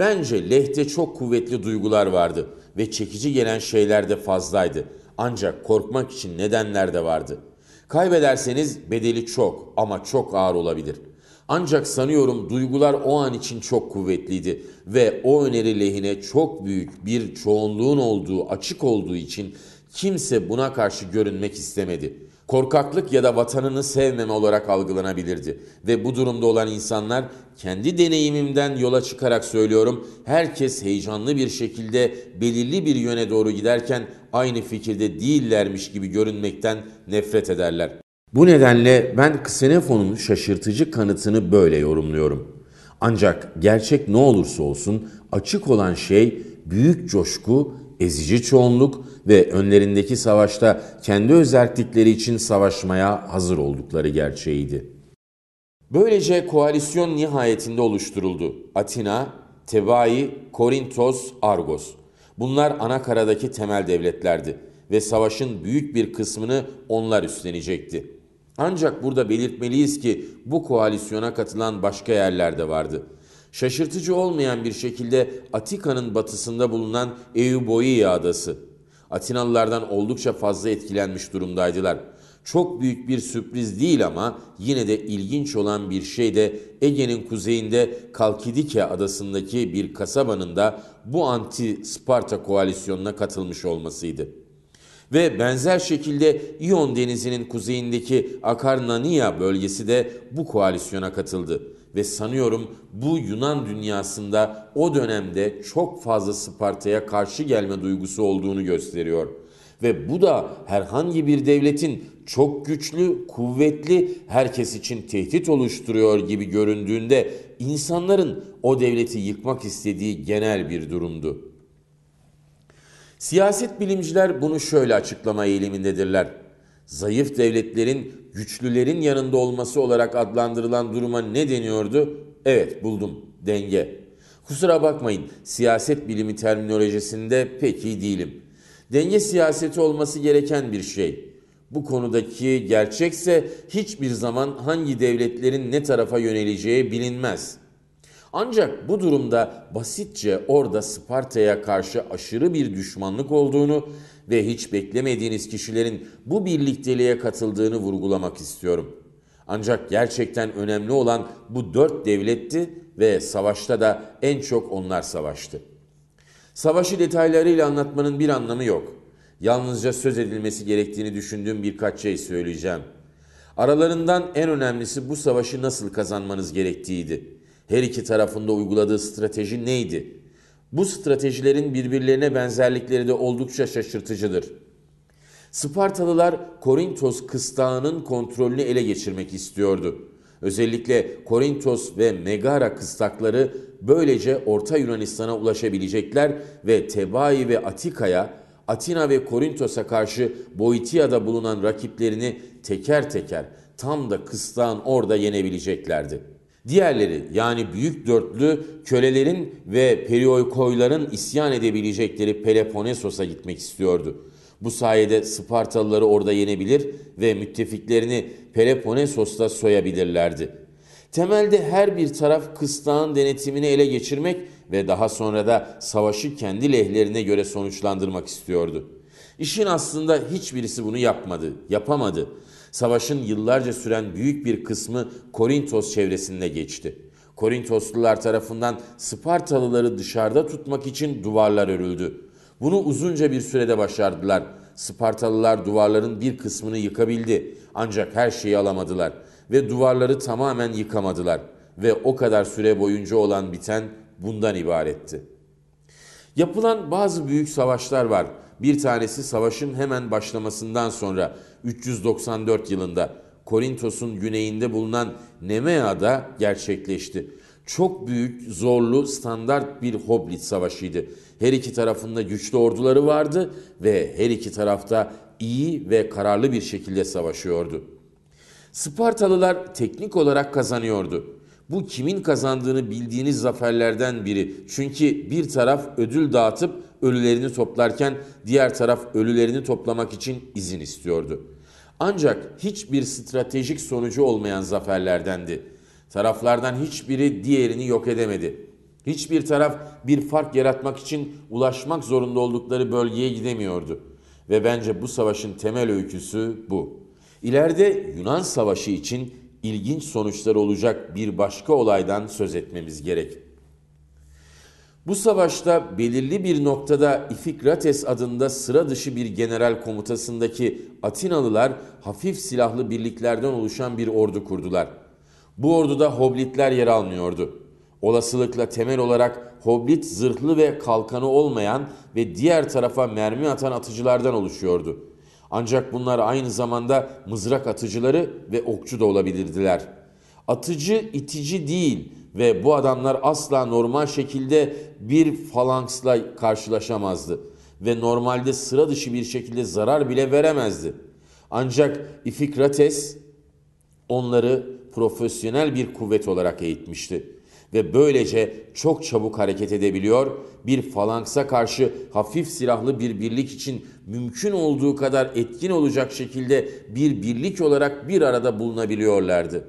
Bence lehte çok kuvvetli duygular vardı ve çekici gelen şeyler de fazlaydı. Ancak korkmak için nedenler de vardı. Kaybederseniz bedeli çok ama çok ağır olabilir. Ancak sanıyorum duygular o an için çok kuvvetliydi ve o öneri lehine çok büyük bir çoğunluğun olduğu açık olduğu için kimse buna karşı görünmek istemedi.'' korkaklık ya da vatanını sevmeme olarak algılanabilirdi. Ve bu durumda olan insanlar kendi deneyimimden yola çıkarak söylüyorum herkes heyecanlı bir şekilde belirli bir yöne doğru giderken aynı fikirde değillermiş gibi görünmekten nefret ederler. Bu nedenle ben Ksenefon'un şaşırtıcı kanıtını böyle yorumluyorum. Ancak gerçek ne olursa olsun açık olan şey büyük coşku ezici çoğunluk ve önlerindeki savaşta kendi özellikleri için savaşmaya hazır oldukları gerçeğiydi. Böylece koalisyon nihayetinde oluşturuldu. Atina, Tebai, Korintos, Argos. Bunlar Anakara'daki temel devletlerdi ve savaşın büyük bir kısmını onlar üstlenecekti. Ancak burada belirtmeliyiz ki bu koalisyona katılan başka yerler de vardı.'' Şaşırtıcı olmayan bir şekilde Atika'nın batısında bulunan Euboea adası. Atinalılardan oldukça fazla etkilenmiş durumdaydılar. Çok büyük bir sürpriz değil ama yine de ilginç olan bir şey de Ege'nin kuzeyinde Kalkidike adasındaki bir kasabanın da bu anti-Sparta koalisyonuna katılmış olmasıydı. Ve benzer şekilde İyon denizinin kuzeyindeki Akarnania bölgesi de bu koalisyona katıldı ve sanıyorum bu Yunan dünyasında o dönemde çok fazla Sparta'ya karşı gelme duygusu olduğunu gösteriyor. Ve bu da herhangi bir devletin çok güçlü, kuvvetli, herkes için tehdit oluşturuyor gibi göründüğünde insanların o devleti yıkmak istediği genel bir durumdu. Siyaset bilimciler bunu şöyle açıklama eğilimindedirler zayıf devletlerin güçlülerin yanında olması olarak adlandırılan duruma ne deniyordu? Evet buldum denge. Kusura bakmayın siyaset bilimi terminolojisinde pek iyi değilim. Denge siyaseti olması gereken bir şey. Bu konudaki gerçekse hiçbir zaman hangi devletlerin ne tarafa yöneleceği bilinmez. Ancak bu durumda basitçe orada Sparta'ya karşı aşırı bir düşmanlık olduğunu ve hiç beklemediğiniz kişilerin bu birlikteliğe katıldığını vurgulamak istiyorum. Ancak gerçekten önemli olan bu dört devletti ve savaşta da en çok onlar savaştı. Savaşı detaylarıyla anlatmanın bir anlamı yok. Yalnızca söz edilmesi gerektiğini düşündüğüm birkaç şey söyleyeceğim. Aralarından en önemlisi bu savaşı nasıl kazanmanız gerektiğiydi. Her iki tarafında uyguladığı strateji neydi? Bu stratejilerin birbirlerine benzerlikleri de oldukça şaşırtıcıdır. Spartalılar Korintos kıstağının kontrolünü ele geçirmek istiyordu. Özellikle Korintos ve Megara kıstakları böylece Orta Yunanistan'a ulaşabilecekler ve Tebai ve Atika'ya, Atina ve Korintos'a karşı Boitia'da bulunan rakiplerini teker teker tam da kıstağın orada yenebileceklerdi.'' Diğerleri yani büyük dörtlü kölelerin ve perioykoyların isyan edebilecekleri Peloponnesos'a gitmek istiyordu. Bu sayede Spartalıları orada yenebilir ve müttefiklerini Peloponnesos'ta soyabilirlerdi. Temelde her bir taraf kıstağın denetimini ele geçirmek ve daha sonra da savaşı kendi lehlerine göre sonuçlandırmak istiyordu. İşin aslında hiçbirisi bunu yapmadı, yapamadı. Savaşın yıllarca süren büyük bir kısmı Korintos çevresinde geçti. Korintoslular tarafından Spartalıları dışarıda tutmak için duvarlar örüldü. Bunu uzunca bir sürede başardılar. Spartalılar duvarların bir kısmını yıkabildi ancak her şeyi alamadılar ve duvarları tamamen yıkamadılar ve o kadar süre boyunca olan biten bundan ibaretti. Yapılan bazı büyük savaşlar var. Bir tanesi savaşın hemen başlamasından sonra 394 yılında Korintos'un güneyinde bulunan Nemea'da gerçekleşti. Çok büyük, zorlu, standart bir Hoblit savaşıydı. Her iki tarafında güçlü orduları vardı ve her iki tarafta iyi ve kararlı bir şekilde savaşıyordu. Spartalılar teknik olarak kazanıyordu. Bu kimin kazandığını bildiğiniz zaferlerden biri. Çünkü bir taraf ödül dağıtıp ölülerini toplarken diğer taraf ölülerini toplamak için izin istiyordu. Ancak hiçbir stratejik sonucu olmayan zaferlerdendi. Taraflardan hiçbiri diğerini yok edemedi. Hiçbir taraf bir fark yaratmak için ulaşmak zorunda oldukları bölgeye gidemiyordu. Ve bence bu savaşın temel öyküsü bu. İleride Yunan savaşı için ilginç sonuçlar olacak bir başka olaydan söz etmemiz gerek. Bu savaşta belirli bir noktada İfikrates adında sıra dışı bir general komutasındaki Atinalılar hafif silahlı birliklerden oluşan bir ordu kurdular. Bu orduda hoblitler yer almıyordu. Olasılıkla temel olarak hoblit zırhlı ve kalkanı olmayan ve diğer tarafa mermi atan atıcılardan oluşuyordu. Ancak bunlar aynı zamanda mızrak atıcıları ve okçu da olabilirdiler. Atıcı, itici değil ve bu adamlar asla normal şekilde bir falanksla karşılaşamazdı ve normalde sıra dışı bir şekilde zarar bile veremezdi. Ancak İfikrates onları profesyonel bir kuvvet olarak eğitmişti ve böylece çok çabuk hareket edebiliyor, bir falangsa karşı hafif silahlı bir birlik için mümkün olduğu kadar etkin olacak şekilde bir birlik olarak bir arada bulunabiliyorlardı.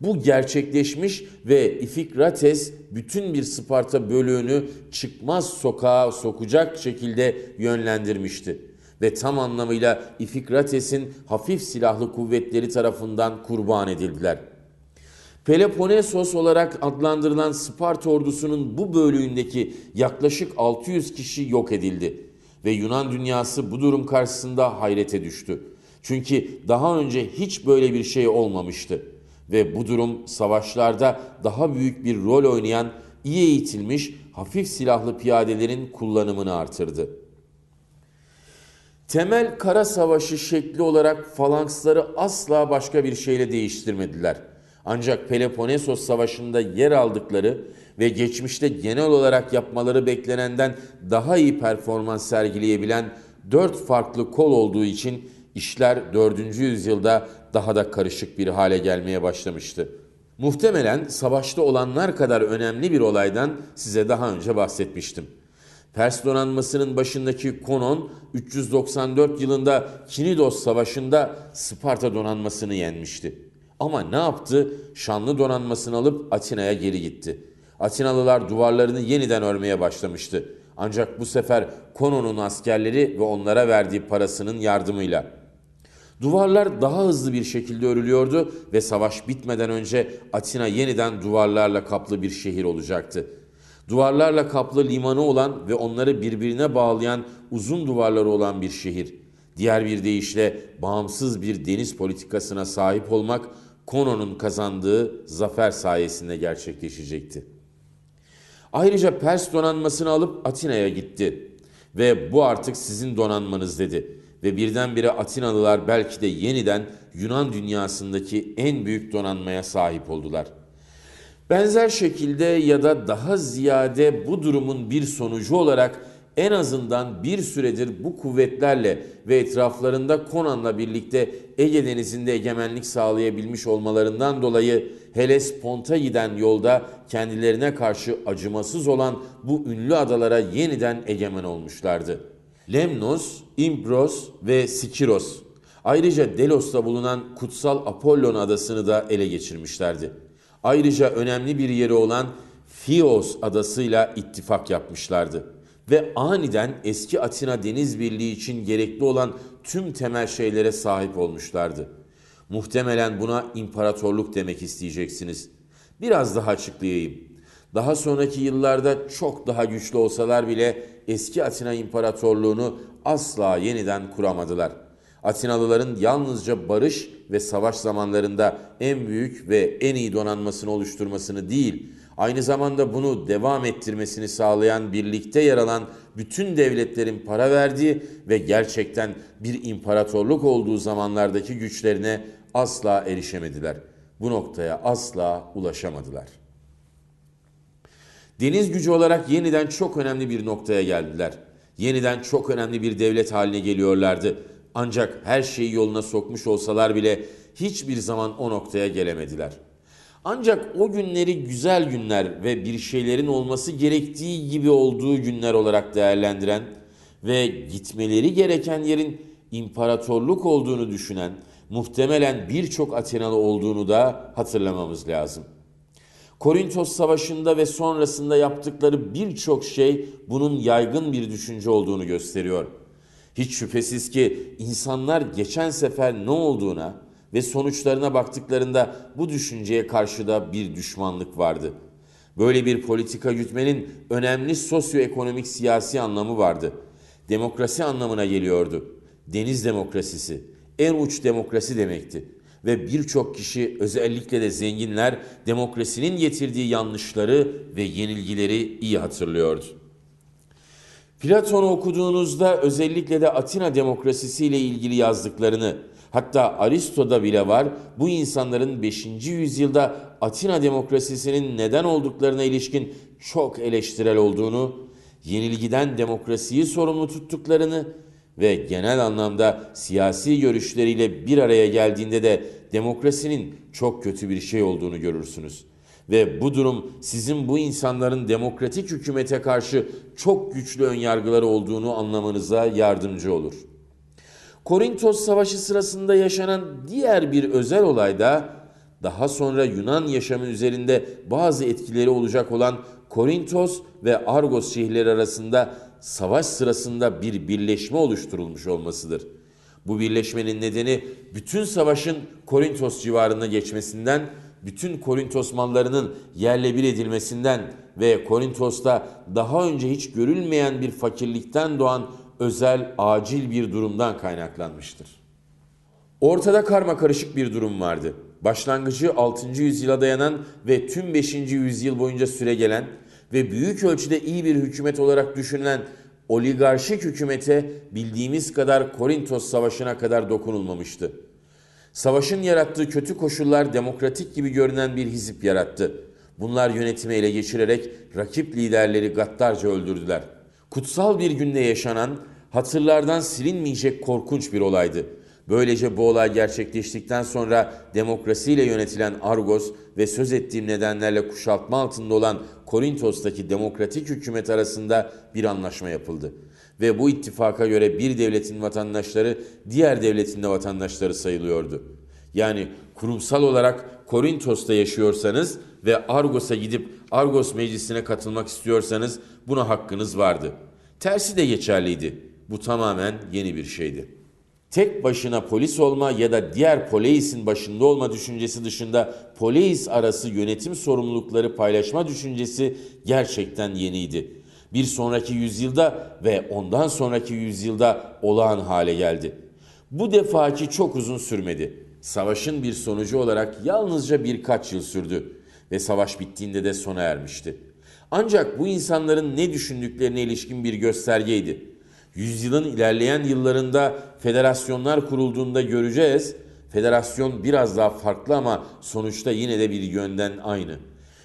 Bu gerçekleşmiş ve İfikrates bütün bir Sparta bölüğünü çıkmaz sokağa sokacak şekilde yönlendirmişti ve tam anlamıyla İfikrates'in hafif silahlı kuvvetleri tarafından kurban edildiler. Peloponesos olarak adlandırılan Sparta ordusunun bu bölüğündeki yaklaşık 600 kişi yok edildi ve Yunan dünyası bu durum karşısında hayrete düştü. Çünkü daha önce hiç böyle bir şey olmamıştı ve bu durum savaşlarda daha büyük bir rol oynayan iyi eğitilmiş hafif silahlı piyadelerin kullanımını artırdı. Temel kara savaşı şekli olarak falanksları asla başka bir şeyle değiştirmediler. Ancak Peloponnesos Savaşı'nda yer aldıkları ve geçmişte genel olarak yapmaları beklenenden daha iyi performans sergileyebilen dört farklı kol olduğu için işler 4. yüzyılda daha da karışık bir hale gelmeye başlamıştı. Muhtemelen savaşta olanlar kadar önemli bir olaydan size daha önce bahsetmiştim. Pers donanmasının başındaki Konon 394 yılında Kinidos Savaşı'nda Sparta donanmasını yenmişti. Ama ne yaptı? Şanlı donanmasını alıp Atina'ya geri gitti. Atinalılar duvarlarını yeniden örmeye başlamıştı. Ancak bu sefer Konon'un askerleri ve onlara verdiği parasının yardımıyla. Duvarlar daha hızlı bir şekilde örülüyordu ve savaş bitmeden önce Atina yeniden duvarlarla kaplı bir şehir olacaktı. Duvarlarla kaplı limanı olan ve onları birbirine bağlayan uzun duvarları olan bir şehir. Diğer bir deyişle bağımsız bir deniz politikasına sahip olmak Kono'nun kazandığı zafer sayesinde gerçekleşecekti. Ayrıca Pers donanmasını alıp Atina'ya gitti ve bu artık sizin donanmanız dedi ve birdenbire Atinalılar belki de yeniden Yunan dünyasındaki en büyük donanmaya sahip oldular. Benzer şekilde ya da daha ziyade bu durumun bir sonucu olarak en azından bir süredir bu kuvvetlerle ve etraflarında Konan'la birlikte Ege Denizi'nde egemenlik sağlayabilmiş olmalarından dolayı Helespont'a giden yolda kendilerine karşı acımasız olan bu ünlü adalara yeniden egemen olmuşlardı. Lemnos, Imbros ve Sikiros ayrıca Delos'ta bulunan kutsal Apollon adasını da ele geçirmişlerdi. Ayrıca önemli bir yeri olan Fios adasıyla ittifak yapmışlardı ve aniden eski Atina Deniz Birliği için gerekli olan tüm temel şeylere sahip olmuşlardı. Muhtemelen buna imparatorluk demek isteyeceksiniz. Biraz daha açıklayayım. Daha sonraki yıllarda çok daha güçlü olsalar bile eski Atina İmparatorluğunu asla yeniden kuramadılar. Atinalıların yalnızca barış ve savaş zamanlarında en büyük ve en iyi donanmasını oluşturmasını değil, aynı zamanda bunu devam ettirmesini sağlayan birlikte yer alan bütün devletlerin para verdiği ve gerçekten bir imparatorluk olduğu zamanlardaki güçlerine asla erişemediler. Bu noktaya asla ulaşamadılar. Deniz gücü olarak yeniden çok önemli bir noktaya geldiler. Yeniden çok önemli bir devlet haline geliyorlardı. Ancak her şeyi yoluna sokmuş olsalar bile hiçbir zaman o noktaya gelemediler.'' Ancak o günleri güzel günler ve bir şeylerin olması gerektiği gibi olduğu günler olarak değerlendiren ve gitmeleri gereken yerin imparatorluk olduğunu düşünen, muhtemelen birçok Atinalı olduğunu da hatırlamamız lazım. Korintos Savaşı'nda ve sonrasında yaptıkları birçok şey bunun yaygın bir düşünce olduğunu gösteriyor. Hiç şüphesiz ki insanlar geçen sefer ne olduğuna, ve sonuçlarına baktıklarında bu düşünceye karşı da bir düşmanlık vardı. Böyle bir politika gütmenin önemli sosyoekonomik siyasi anlamı vardı. Demokrasi anlamına geliyordu. Deniz demokrasisi, en uç demokrasi demekti. Ve birçok kişi özellikle de zenginler demokrasinin getirdiği yanlışları ve yenilgileri iyi hatırlıyordu. Platon'u okuduğunuzda özellikle de Atina demokrasisiyle ilgili yazdıklarını Hatta Aristo'da bile var bu insanların 5. yüzyılda Atina demokrasisinin neden olduklarına ilişkin çok eleştirel olduğunu, yenilgiden demokrasiyi sorumlu tuttuklarını ve genel anlamda siyasi görüşleriyle bir araya geldiğinde de demokrasinin çok kötü bir şey olduğunu görürsünüz. Ve bu durum sizin bu insanların demokratik hükümete karşı çok güçlü önyargıları olduğunu anlamanıza yardımcı olur.'' Korintos Savaşı sırasında yaşanan diğer bir özel olayda daha sonra Yunan yaşamı üzerinde bazı etkileri olacak olan Korintos ve Argos şehirleri arasında savaş sırasında bir birleşme oluşturulmuş olmasıdır. Bu birleşmenin nedeni bütün savaşın Korintos civarında geçmesinden, bütün Korintos mallarının yerle bir edilmesinden ve Korintos'ta daha önce hiç görülmeyen bir fakirlikten doğan özel, acil bir durumdan kaynaklanmıştır. Ortada karma karışık bir durum vardı. Başlangıcı 6. yüzyıla dayanan ve tüm 5. yüzyıl boyunca süre gelen ve büyük ölçüde iyi bir hükümet olarak düşünülen oligarşik hükümete bildiğimiz kadar Korintos Savaşı'na kadar dokunulmamıştı. Savaşın yarattığı kötü koşullar demokratik gibi görünen bir hizip yarattı. Bunlar yönetimi ele geçirerek rakip liderleri gaddarca öldürdüler. Kutsal bir günde yaşanan hatırlardan silinmeyecek korkunç bir olaydı. Böylece bu olay gerçekleştikten sonra demokrasiyle yönetilen Argos ve söz ettiğim nedenlerle kuşatma altında olan Korintos'taki demokratik hükümet arasında bir anlaşma yapıldı. Ve bu ittifaka göre bir devletin vatandaşları diğer devletin de vatandaşları sayılıyordu. Yani kurumsal olarak Korintos'ta yaşıyorsanız ve Argos'a gidip Argos meclisine katılmak istiyorsanız buna hakkınız vardı. Tersi de geçerliydi. Bu tamamen yeni bir şeydi. Tek başına polis olma ya da diğer polisin başında olma düşüncesi dışında polis arası yönetim sorumlulukları paylaşma düşüncesi gerçekten yeniydi. Bir sonraki yüzyılda ve ondan sonraki yüzyılda olağan hale geldi. Bu defaki çok uzun sürmedi. Savaşın bir sonucu olarak yalnızca birkaç yıl sürdü ve savaş bittiğinde de sona ermişti. Ancak bu insanların ne düşündüklerine ilişkin bir göstergeydi. Yüzyılın ilerleyen yıllarında federasyonlar kurulduğunda göreceğiz. Federasyon biraz daha farklı ama sonuçta yine de bir yönden aynı.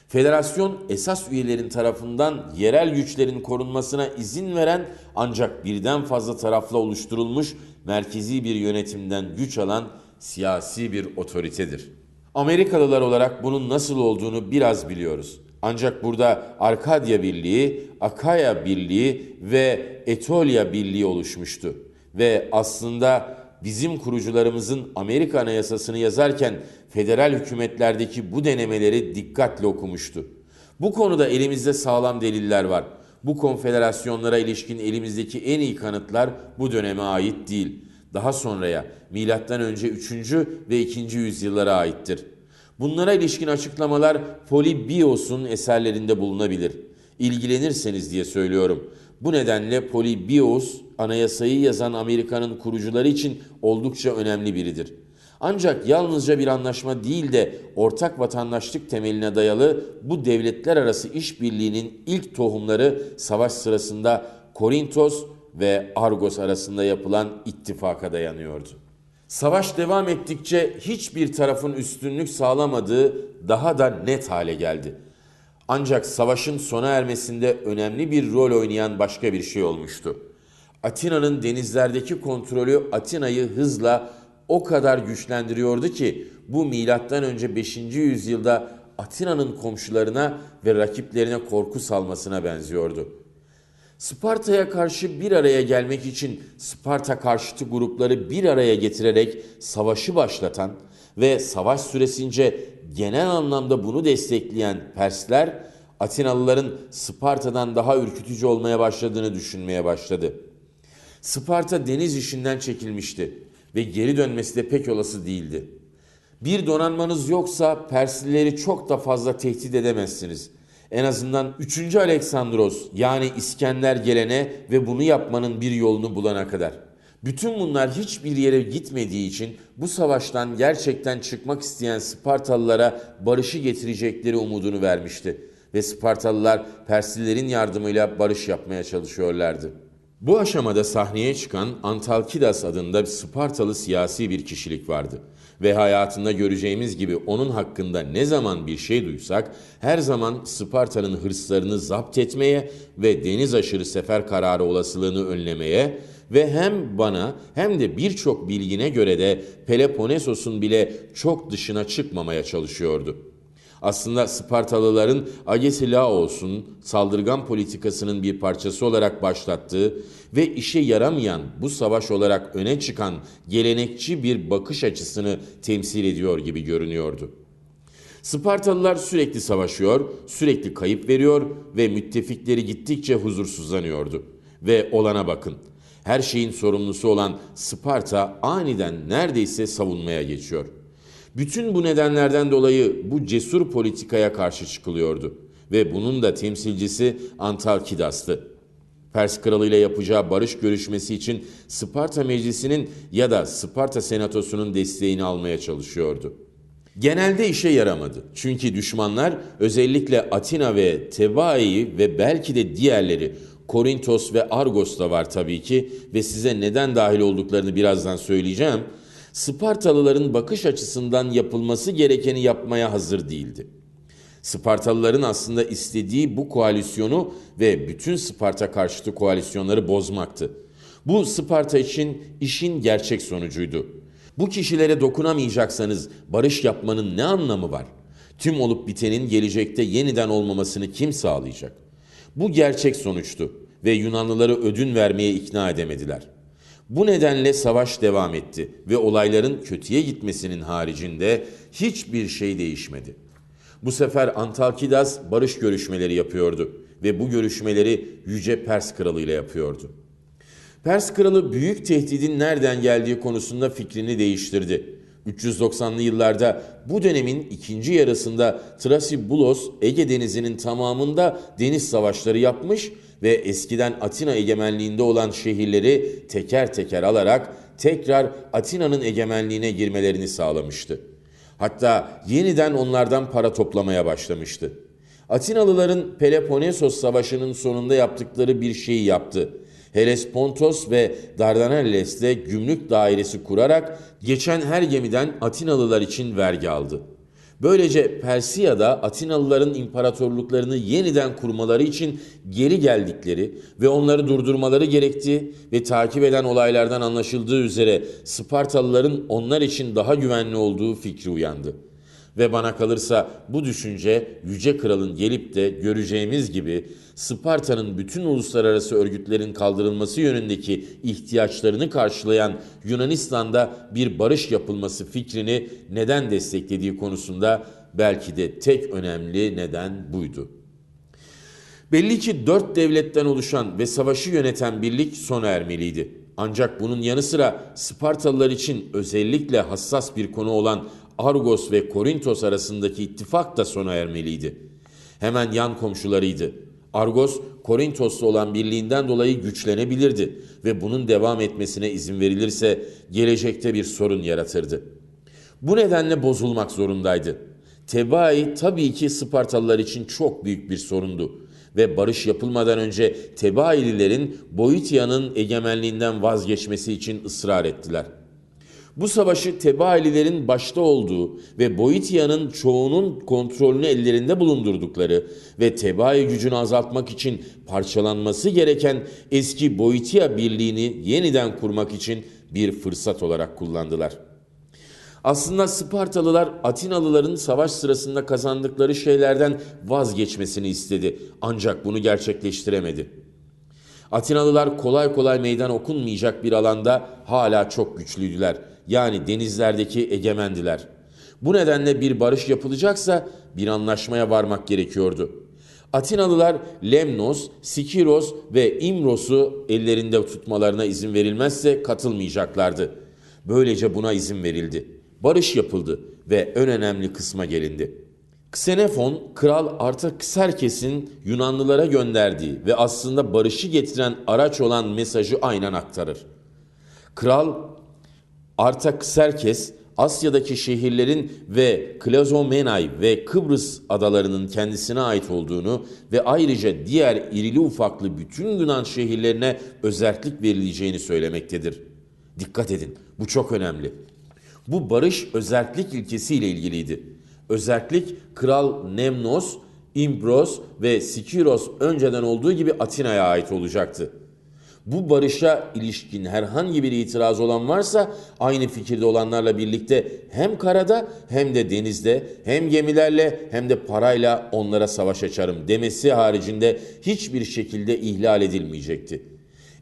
Federasyon esas üyelerin tarafından yerel güçlerin korunmasına izin veren ancak birden fazla tarafla oluşturulmuş merkezi bir yönetimden güç alan siyasi bir otoritedir. Amerikalılar olarak bunun nasıl olduğunu biraz biliyoruz. Ancak burada Arkadya Birliği, Akaya Birliği ve Etolya Birliği oluşmuştu. Ve aslında bizim kurucularımızın Amerika Anayasasını yazarken federal hükümetlerdeki bu denemeleri dikkatle okumuştu. Bu konuda elimizde sağlam deliller var. Bu konfederasyonlara ilişkin elimizdeki en iyi kanıtlar bu döneme ait değil. Daha sonraya, milattan önce 3. ve 2. yüzyıllara aittir.'' Bunlara ilişkin açıklamalar Polibios'un eserlerinde bulunabilir. İlgilenirseniz diye söylüyorum. Bu nedenle Polibios, anayasayı yazan Amerika'nın kurucuları için oldukça önemli biridir. Ancak yalnızca bir anlaşma değil de ortak vatandaşlık temeline dayalı bu devletler arası işbirliğinin ilk tohumları savaş sırasında Korintos ve Argos arasında yapılan ittifaka dayanıyordu. Savaş devam ettikçe hiçbir tarafın üstünlük sağlamadığı daha da net hale geldi. Ancak savaşın sona ermesinde önemli bir rol oynayan başka bir şey olmuştu. Atina'nın denizlerdeki kontrolü Atina'yı hızla o kadar güçlendiriyordu ki bu milattan önce 5. yüzyılda Atina'nın komşularına ve rakiplerine korku salmasına benziyordu. Sparta'ya karşı bir araya gelmek için Sparta karşıtı grupları bir araya getirerek savaşı başlatan ve savaş süresince genel anlamda bunu destekleyen Persler Atinalıların Sparta'dan daha ürkütücü olmaya başladığını düşünmeye başladı. Sparta deniz işinden çekilmişti ve geri dönmesi de pek olası değildi. Bir donanmanız yoksa Perslileri çok da fazla tehdit edemezsiniz. En azından 3. Aleksandros yani İskender gelene ve bunu yapmanın bir yolunu bulana kadar. Bütün bunlar hiçbir yere gitmediği için bu savaştan gerçekten çıkmak isteyen Spartalılara barışı getirecekleri umudunu vermişti ve Spartalılar Perslilerin yardımıyla barış yapmaya çalışıyorlardı. Bu aşamada sahneye çıkan Antalkidas adında bir Spartalı siyasi bir kişilik vardı ve hayatında göreceğimiz gibi onun hakkında ne zaman bir şey duysak her zaman Sparta'nın hırslarını zapt etmeye ve deniz aşırı sefer kararı olasılığını önlemeye ve hem bana hem de birçok bilgine göre de Peloponesos'un bile çok dışına çıkmamaya çalışıyordu.'' aslında Spartalıların age olsun saldırgan politikasının bir parçası olarak başlattığı ve işe yaramayan bu savaş olarak öne çıkan gelenekçi bir bakış açısını temsil ediyor gibi görünüyordu. Spartalılar sürekli savaşıyor, sürekli kayıp veriyor ve müttefikleri gittikçe huzursuzlanıyordu. Ve olana bakın. Her şeyin sorumlusu olan Sparta aniden neredeyse savunmaya geçiyor. Bütün bu nedenlerden dolayı bu cesur politikaya karşı çıkılıyordu ve bunun da temsilcisi Antalkidas'tı. Pers kralı ile yapacağı barış görüşmesi için Sparta meclisinin ya da Sparta senatosunun desteğini almaya çalışıyordu. Genelde işe yaramadı. Çünkü düşmanlar özellikle Atina ve Tebai'yi ve belki de diğerleri Korintos ve Argos da var tabii ki ve size neden dahil olduklarını birazdan söyleyeceğim Spartalıların bakış açısından yapılması gerekeni yapmaya hazır değildi. Spartalıların aslında istediği bu koalisyonu ve bütün Sparta karşıtı koalisyonları bozmaktı. Bu Sparta için işin gerçek sonucuydu. Bu kişilere dokunamayacaksanız barış yapmanın ne anlamı var? Tüm olup bitenin gelecekte yeniden olmamasını kim sağlayacak? Bu gerçek sonuçtu ve Yunanlıları ödün vermeye ikna edemediler. Bu nedenle savaş devam etti ve olayların kötüye gitmesinin haricinde hiçbir şey değişmedi. Bu sefer Antalkidas barış görüşmeleri yapıyordu ve bu görüşmeleri Yüce Pers Kralı ile yapıyordu. Pers Kralı büyük tehdidin nereden geldiği konusunda fikrini değiştirdi. 390'lı yıllarda bu dönemin ikinci yarısında Trasibulos Ege Denizi'nin tamamında deniz savaşları yapmış ve eskiden Atina egemenliğinde olan şehirleri teker teker alarak tekrar Atina'nın egemenliğine girmelerini sağlamıştı. Hatta yeniden onlardan para toplamaya başlamıştı. Atinalıların Peloponnesos Savaşı'nın sonunda yaptıkları bir şeyi yaptı. Helespontos ve Dardanelles'te gümrük dairesi kurarak geçen her gemiden Atinalılar için vergi aldı.'' Böylece Persiya'da Atinalıların imparatorluklarını yeniden kurmaları için geri geldikleri ve onları durdurmaları gerektiği ve takip eden olaylardan anlaşıldığı üzere Spartalıların onlar için daha güvenli olduğu fikri uyandı. Ve bana kalırsa bu düşünce Yüce Kral'ın gelip de göreceğimiz gibi Sparta'nın bütün uluslararası örgütlerin kaldırılması yönündeki ihtiyaçlarını karşılayan Yunanistan'da bir barış yapılması fikrini neden desteklediği konusunda belki de tek önemli neden buydu. Belli ki dört devletten oluşan ve savaşı yöneten birlik sona ermeliydi. Ancak bunun yanı sıra Spartalılar için özellikle hassas bir konu olan Argos ve Korintos arasındaki ittifak da sona ermeliydi. Hemen yan komşularıydı. Argos, Korintoslu olan birliğinden dolayı güçlenebilirdi ve bunun devam etmesine izin verilirse gelecekte bir sorun yaratırdı. Bu nedenle bozulmak zorundaydı. Tebai tabii ki Spartalılar için çok büyük bir sorundu ve barış yapılmadan önce Tebaililerin Boitia'nın egemenliğinden vazgeçmesi için ısrar ettiler.'' Bu savaşı Tebaililerin başta olduğu ve Boitia'nın çoğunun kontrolünü ellerinde bulundurdukları ve Tebai gücünü azaltmak için parçalanması gereken eski Boitia birliğini yeniden kurmak için bir fırsat olarak kullandılar. Aslında Spartalılar Atinalıların savaş sırasında kazandıkları şeylerden vazgeçmesini istedi ancak bunu gerçekleştiremedi. Atinalılar kolay kolay meydan okunmayacak bir alanda hala çok güçlüydüler yani denizlerdeki egemendiler. Bu nedenle bir barış yapılacaksa bir anlaşmaya varmak gerekiyordu. Atinalılar Lemnos, Sikiros ve İmros'u ellerinde tutmalarına izin verilmezse katılmayacaklardı. Böylece buna izin verildi. Barış yapıldı ve en önemli kısma gelindi. Xenophon Kral Artaxerxes'in Yunanlılara gönderdiği ve aslında barışı getiren araç olan mesajı aynen aktarır. Kral Artak Serkes, Asya'daki şehirlerin ve Klazomenay ve Kıbrıs adalarının kendisine ait olduğunu ve ayrıca diğer irili ufaklı bütün Yunan şehirlerine özellik verileceğini söylemektedir. Dikkat edin, bu çok önemli. Bu barış özellik ilkesiyle ilgiliydi. Özellik Kral Nemnos, İmbros ve Sikiros önceden olduğu gibi Atina'ya ait olacaktı. Bu barışa ilişkin herhangi bir itiraz olan varsa aynı fikirde olanlarla birlikte hem karada hem de denizde hem gemilerle hem de parayla onlara savaş açarım demesi haricinde hiçbir şekilde ihlal edilmeyecekti.''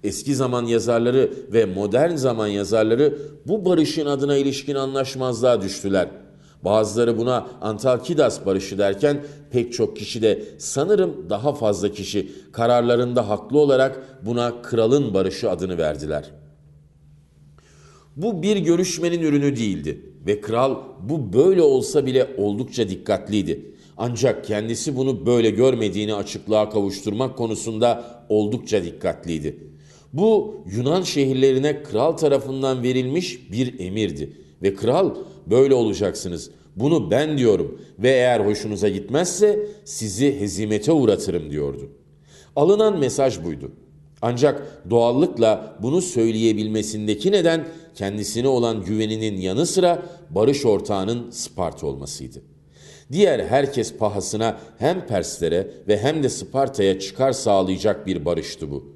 Eski zaman yazarları ve modern zaman yazarları bu barışın adına ilişkin anlaşmazlığa düştüler.'' Bazıları buna Antalkidas barışı derken pek çok kişi de sanırım daha fazla kişi kararlarında haklı olarak buna kralın barışı adını verdiler. Bu bir görüşmenin ürünü değildi ve kral bu böyle olsa bile oldukça dikkatliydi. Ancak kendisi bunu böyle görmediğini açıklığa kavuşturmak konusunda oldukça dikkatliydi. Bu Yunan şehirlerine kral tarafından verilmiş bir emirdi ve kral böyle olacaksınız. Bunu ben diyorum ve eğer hoşunuza gitmezse sizi hezimete uğratırım diyordu. Alınan mesaj buydu. Ancak doğallıkla bunu söyleyebilmesindeki neden kendisine olan güveninin yanı sıra barış ortağının Sparta olmasıydı. Diğer herkes pahasına hem Perslere ve hem de Sparta'ya çıkar sağlayacak bir barıştı bu.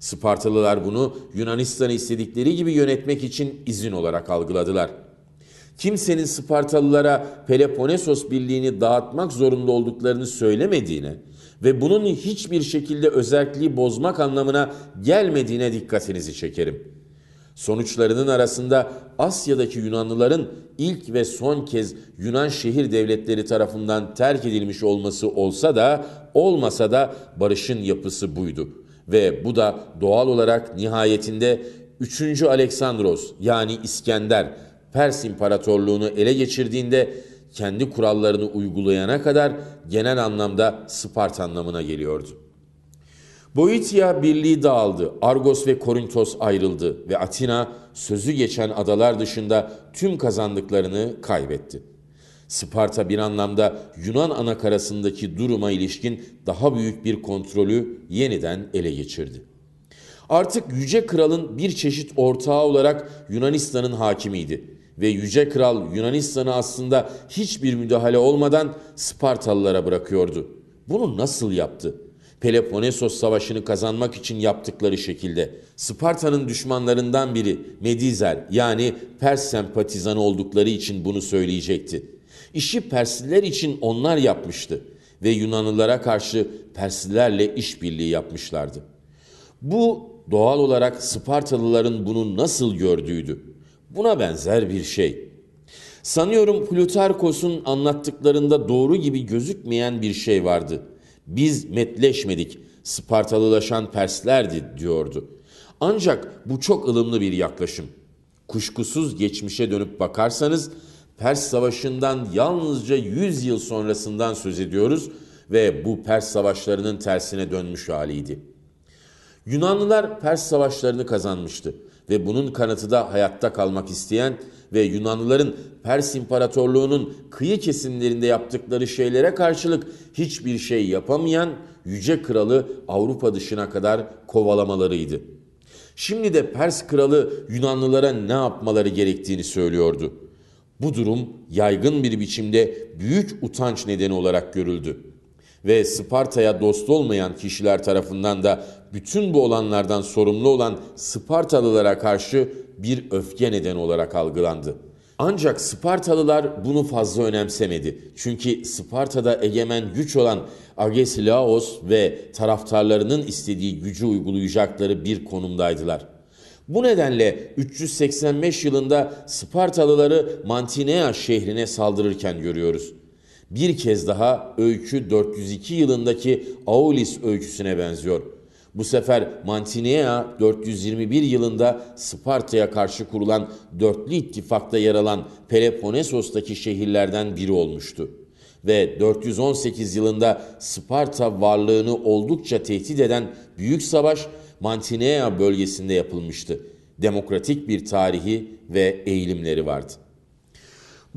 Spartalılar bunu Yunanistan'ı istedikleri gibi yönetmek için izin olarak algıladılar.'' kimsenin Spartalılara Peloponesos Birliği'ni dağıtmak zorunda olduklarını söylemediğine ve bunun hiçbir şekilde özelliği bozmak anlamına gelmediğine dikkatinizi çekerim. Sonuçlarının arasında Asya'daki Yunanlıların ilk ve son kez Yunan şehir devletleri tarafından terk edilmiş olması olsa da olmasa da barışın yapısı buydu. Ve bu da doğal olarak nihayetinde 3. Aleksandros yani İskender Pers İmparatorluğunu ele geçirdiğinde kendi kurallarını uygulayana kadar genel anlamda Sparta anlamına geliyordu. Boitia birliği dağıldı, Argos ve Korintos ayrıldı ve Atina sözü geçen adalar dışında tüm kazandıklarını kaybetti. Sparta bir anlamda Yunan anakarasındaki duruma ilişkin daha büyük bir kontrolü yeniden ele geçirdi. Artık Yüce Kral'ın bir çeşit ortağı olarak Yunanistan'ın hakimiydi ve Yüce Kral Yunanistan'ı aslında hiçbir müdahale olmadan Spartalılara bırakıyordu. Bunu nasıl yaptı? Peloponnesos Savaşı'nı kazanmak için yaptıkları şekilde Sparta'nın düşmanlarından biri Medizel yani Pers sempatizanı oldukları için bunu söyleyecekti. İşi Persliler için onlar yapmıştı ve Yunanlılara karşı Perslilerle işbirliği yapmışlardı. Bu doğal olarak Spartalıların bunu nasıl gördüğüydü. Buna benzer bir şey. Sanıyorum Plutarkos'un anlattıklarında doğru gibi gözükmeyen bir şey vardı. Biz metleşmedik, Spartalılaşan Perslerdi diyordu. Ancak bu çok ılımlı bir yaklaşım. Kuşkusuz geçmişe dönüp bakarsanız Pers Savaşı'ndan yalnızca 100 yıl sonrasından söz ediyoruz ve bu Pers Savaşları'nın tersine dönmüş haliydi. Yunanlılar Pers Savaşları'nı kazanmıştı ve bunun kanıtı da hayatta kalmak isteyen ve Yunanlıların Pers İmparatorluğu'nun kıyı kesimlerinde yaptıkları şeylere karşılık hiçbir şey yapamayan yüce kralı Avrupa dışına kadar kovalamalarıydı. Şimdi de Pers kralı Yunanlılara ne yapmaları gerektiğini söylüyordu. Bu durum yaygın bir biçimde büyük utanç nedeni olarak görüldü ve Sparta'ya dost olmayan kişiler tarafından da bütün bu olanlardan sorumlu olan Spartalılara karşı bir öfke nedeni olarak algılandı. Ancak Spartalılar bunu fazla önemsemedi. Çünkü Sparta'da egemen güç olan Agesilaos ve taraftarlarının istediği gücü uygulayacakları bir konumdaydılar. Bu nedenle 385 yılında Spartalıları Mantinea şehrine saldırırken görüyoruz bir kez daha öykü 402 yılındaki Aulis öyküsüne benziyor. Bu sefer Mantinea 421 yılında Sparta'ya karşı kurulan dörtlü ittifakta yer alan Peloponesos'taki şehirlerden biri olmuştu ve 418 yılında Sparta varlığını oldukça tehdit eden büyük savaş Mantinea bölgesinde yapılmıştı. Demokratik bir tarihi ve eğilimleri vardı.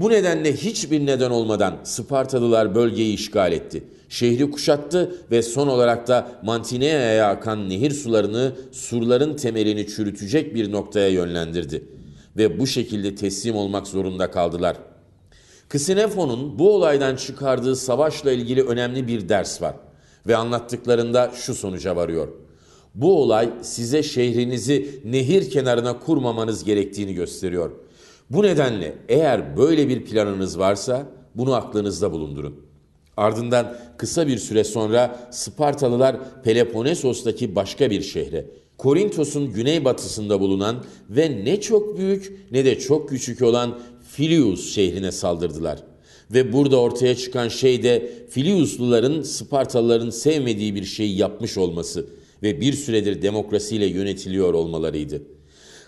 Bu nedenle hiçbir neden olmadan Spartalılar bölgeyi işgal etti. Şehri kuşattı ve son olarak da Mantinea'ya akan nehir sularını surların temelini çürütecek bir noktaya yönlendirdi. Ve bu şekilde teslim olmak zorunda kaldılar. Kisinefon'un bu olaydan çıkardığı savaşla ilgili önemli bir ders var. Ve anlattıklarında şu sonuca varıyor. Bu olay size şehrinizi nehir kenarına kurmamanız gerektiğini gösteriyor.'' Bu nedenle eğer böyle bir planınız varsa bunu aklınızda bulundurun. Ardından kısa bir süre sonra Spartalılar Peloponesos'taki başka bir şehre, Korintos'un güneybatısında bulunan ve ne çok büyük ne de çok küçük olan Filius şehrine saldırdılar. Ve burada ortaya çıkan şey de Filiusluların Spartalıların sevmediği bir şeyi yapmış olması ve bir süredir demokrasiyle yönetiliyor olmalarıydı.''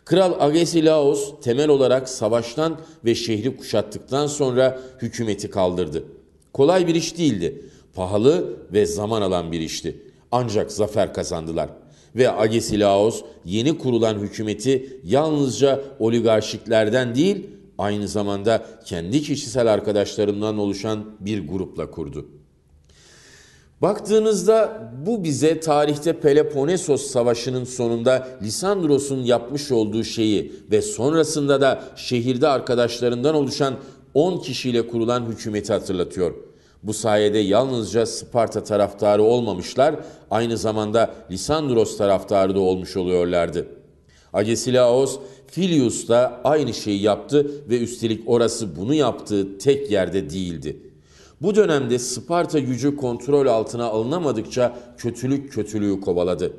Kral Agesilaos temel olarak savaştan ve şehri kuşattıktan sonra hükümeti kaldırdı. Kolay bir iş değildi. Pahalı ve zaman alan bir işti. Ancak zafer kazandılar. Ve Agesilaos yeni kurulan hükümeti yalnızca oligarşiklerden değil, aynı zamanda kendi kişisel arkadaşlarından oluşan bir grupla kurdu. Baktığınızda bu bize tarihte Peloponnesos Savaşı'nın sonunda Lisandros'un yapmış olduğu şeyi ve sonrasında da şehirde arkadaşlarından oluşan 10 kişiyle kurulan hükümeti hatırlatıyor. Bu sayede yalnızca Sparta taraftarı olmamışlar, aynı zamanda Lisandros taraftarı da olmuş oluyorlardı. Agesilaos, Filius da aynı şeyi yaptı ve üstelik orası bunu yaptığı tek yerde değildi.'' Bu dönemde Sparta gücü kontrol altına alınamadıkça kötülük kötülüğü kovaladı.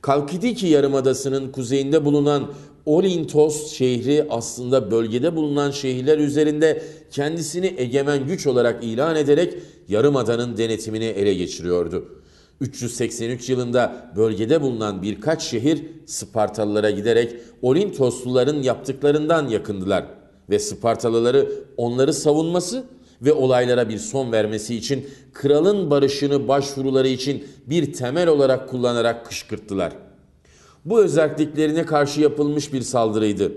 Kalkidiki Yarımadası'nın kuzeyinde bulunan Olintos şehri aslında bölgede bulunan şehirler üzerinde kendisini egemen güç olarak ilan ederek yarımadanın denetimini ele geçiriyordu. 383 yılında bölgede bulunan birkaç şehir Spartalılara giderek Olintosluların yaptıklarından yakındılar ve Spartalıları onları savunması ve olaylara bir son vermesi için kralın barışını başvuruları için bir temel olarak kullanarak kışkırttılar. Bu özelliklerine karşı yapılmış bir saldırıydı.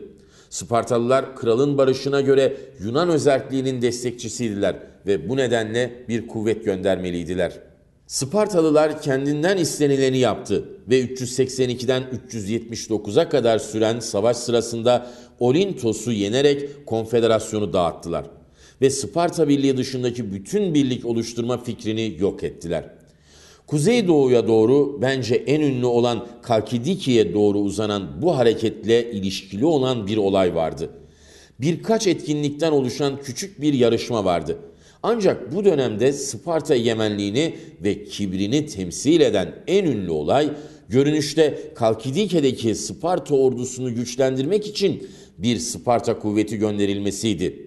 Spartalılar kralın barışına göre Yunan özelliğinin destekçisiydiler ve bu nedenle bir kuvvet göndermeliydiler. Spartalılar kendinden istenileni yaptı ve 382'den 379'a kadar süren savaş sırasında Olintos'u yenerek konfederasyonu dağıttılar ve Sparta Birliği dışındaki bütün birlik oluşturma fikrini yok ettiler. Kuzeydoğu'ya doğru bence en ünlü olan Kalkidiki'ye doğru uzanan bu hareketle ilişkili olan bir olay vardı. Birkaç etkinlikten oluşan küçük bir yarışma vardı. Ancak bu dönemde Sparta egemenliğini ve kibrini temsil eden en ünlü olay görünüşte Kalkidike'deki Sparta ordusunu güçlendirmek için bir Sparta kuvveti gönderilmesiydi.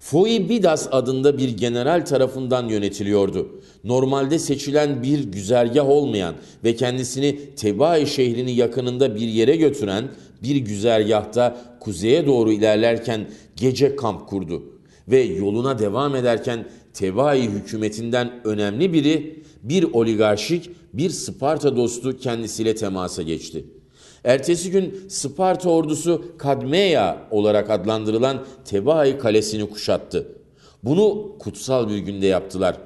Foibidas adında bir general tarafından yönetiliyordu. Normalde seçilen bir güzergah olmayan ve kendisini Tebai şehrinin yakınında bir yere götüren bir güzergahta kuzeye doğru ilerlerken gece kamp kurdu ve yoluna devam ederken Tebai hükümetinden önemli biri bir oligarşik bir Sparta dostu kendisiyle temasa geçti. Ertesi gün Sparta ordusu Kadmeya olarak adlandırılan Tebai kalesini kuşattı. Bunu kutsal bir günde yaptılar.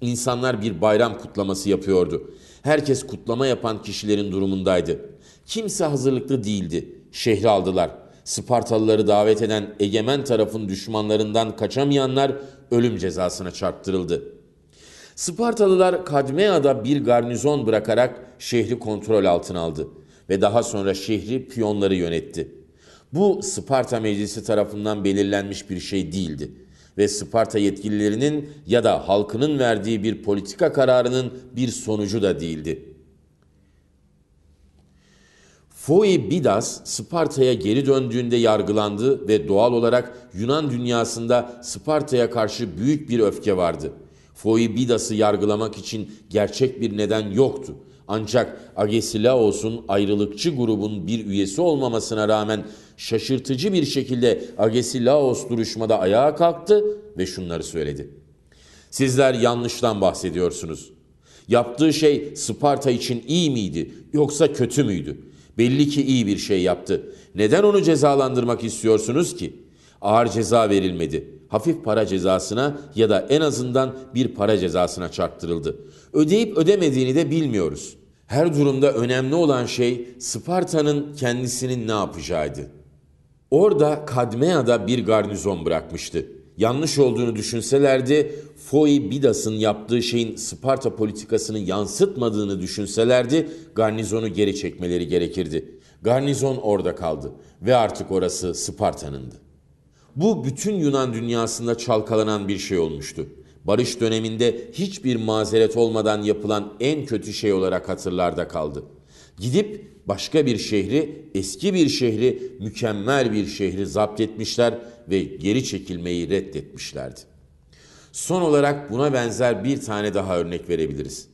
İnsanlar bir bayram kutlaması yapıyordu. Herkes kutlama yapan kişilerin durumundaydı. Kimse hazırlıklı değildi. Şehri aldılar. Spartalıları davet eden egemen tarafın düşmanlarından kaçamayanlar ölüm cezasına çarptırıldı. Spartalılar Kadmea'da bir garnizon bırakarak şehri kontrol altına aldı ve daha sonra şehri piyonları yönetti. Bu Sparta Meclisi tarafından belirlenmiş bir şey değildi ve Sparta yetkililerinin ya da halkının verdiği bir politika kararının bir sonucu da değildi. Foi Bidas Sparta'ya geri döndüğünde yargılandı ve doğal olarak Yunan dünyasında Sparta'ya karşı büyük bir öfke vardı. Foi Bidas'ı yargılamak için gerçek bir neden yoktu ancak Agesilaos'un ayrılıkçı grubun bir üyesi olmamasına rağmen şaşırtıcı bir şekilde Agesilaos duruşmada ayağa kalktı ve şunları söyledi. Sizler yanlıştan bahsediyorsunuz. Yaptığı şey Sparta için iyi miydi yoksa kötü müydü? Belli ki iyi bir şey yaptı. Neden onu cezalandırmak istiyorsunuz ki? Ağır ceza verilmedi. Hafif para cezasına ya da en azından bir para cezasına çarptırıldı. Ödeyip ödemediğini de bilmiyoruz. Her durumda önemli olan şey Sparta'nın kendisinin ne yapacağıydı. Orada Kadmea'da bir garnizon bırakmıştı. Yanlış olduğunu düşünselerdi, Foy Bidas'ın yaptığı şeyin Sparta politikasını yansıtmadığını düşünselerdi, garnizonu geri çekmeleri gerekirdi. Garnizon orada kaldı ve artık orası Sparta'nındı. Bu bütün Yunan dünyasında çalkalanan bir şey olmuştu barış döneminde hiçbir mazeret olmadan yapılan en kötü şey olarak hatırlarda kaldı. Gidip başka bir şehri, eski bir şehri, mükemmel bir şehri zapt etmişler ve geri çekilmeyi reddetmişlerdi. Son olarak buna benzer bir tane daha örnek verebiliriz.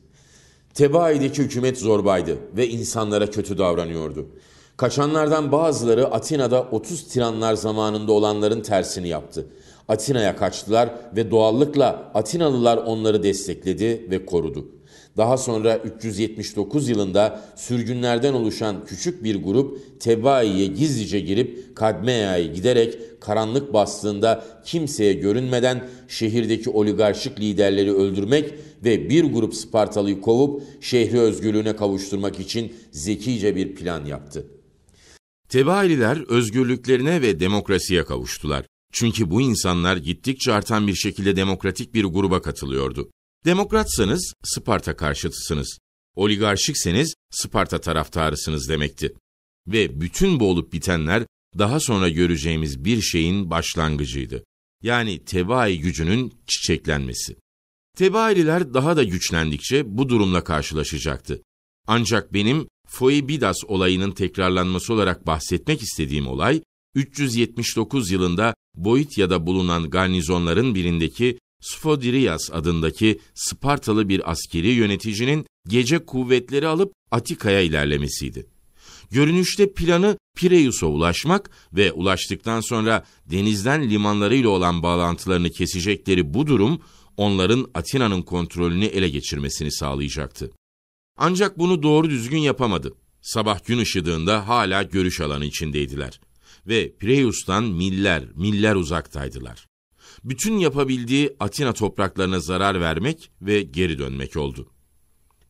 Tebai'deki hükümet zorbaydı ve insanlara kötü davranıyordu. Kaçanlardan bazıları Atina'da 30 tiranlar zamanında olanların tersini yaptı. Atina'ya kaçtılar ve doğallıkla Atinalılar onları destekledi ve korudu. Daha sonra 379 yılında sürgünlerden oluşan küçük bir grup Tebai'ye gizlice girip Kadmea'ya giderek karanlık bastığında kimseye görünmeden şehirdeki oligarşik liderleri öldürmek ve bir grup Spartalı'yı kovup şehri özgürlüğüne kavuşturmak için zekice bir plan yaptı. Tebai'liler özgürlüklerine ve demokrasiye kavuştular. Çünkü bu insanlar gittikçe artan bir şekilde demokratik bir gruba katılıyordu. Demokratsanız Sparta karşıtısınız. Oligarşikseniz Sparta taraftarısınız demekti. Ve bütün bu olup bitenler daha sonra göreceğimiz bir şeyin başlangıcıydı. Yani tebai gücünün çiçeklenmesi. Tebaililer daha da güçlendikçe bu durumla karşılaşacaktı. Ancak benim Foibidas olayının tekrarlanması olarak bahsetmek istediğim olay, 379 yılında Boitya'da bulunan garnizonların birindeki Sfodirias adındaki Spartalı bir askeri yöneticinin gece kuvvetleri alıp Atika'ya ilerlemesiydi. Görünüşte planı Pireus'a ulaşmak ve ulaştıktan sonra denizden limanlarıyla olan bağlantılarını kesecekleri bu durum onların Atina'nın kontrolünü ele geçirmesini sağlayacaktı. Ancak bunu doğru düzgün yapamadı. Sabah gün ışıdığında hala görüş alanı içindeydiler ve Pireus'tan miller, miller uzaktaydılar. Bütün yapabildiği Atina topraklarına zarar vermek ve geri dönmek oldu.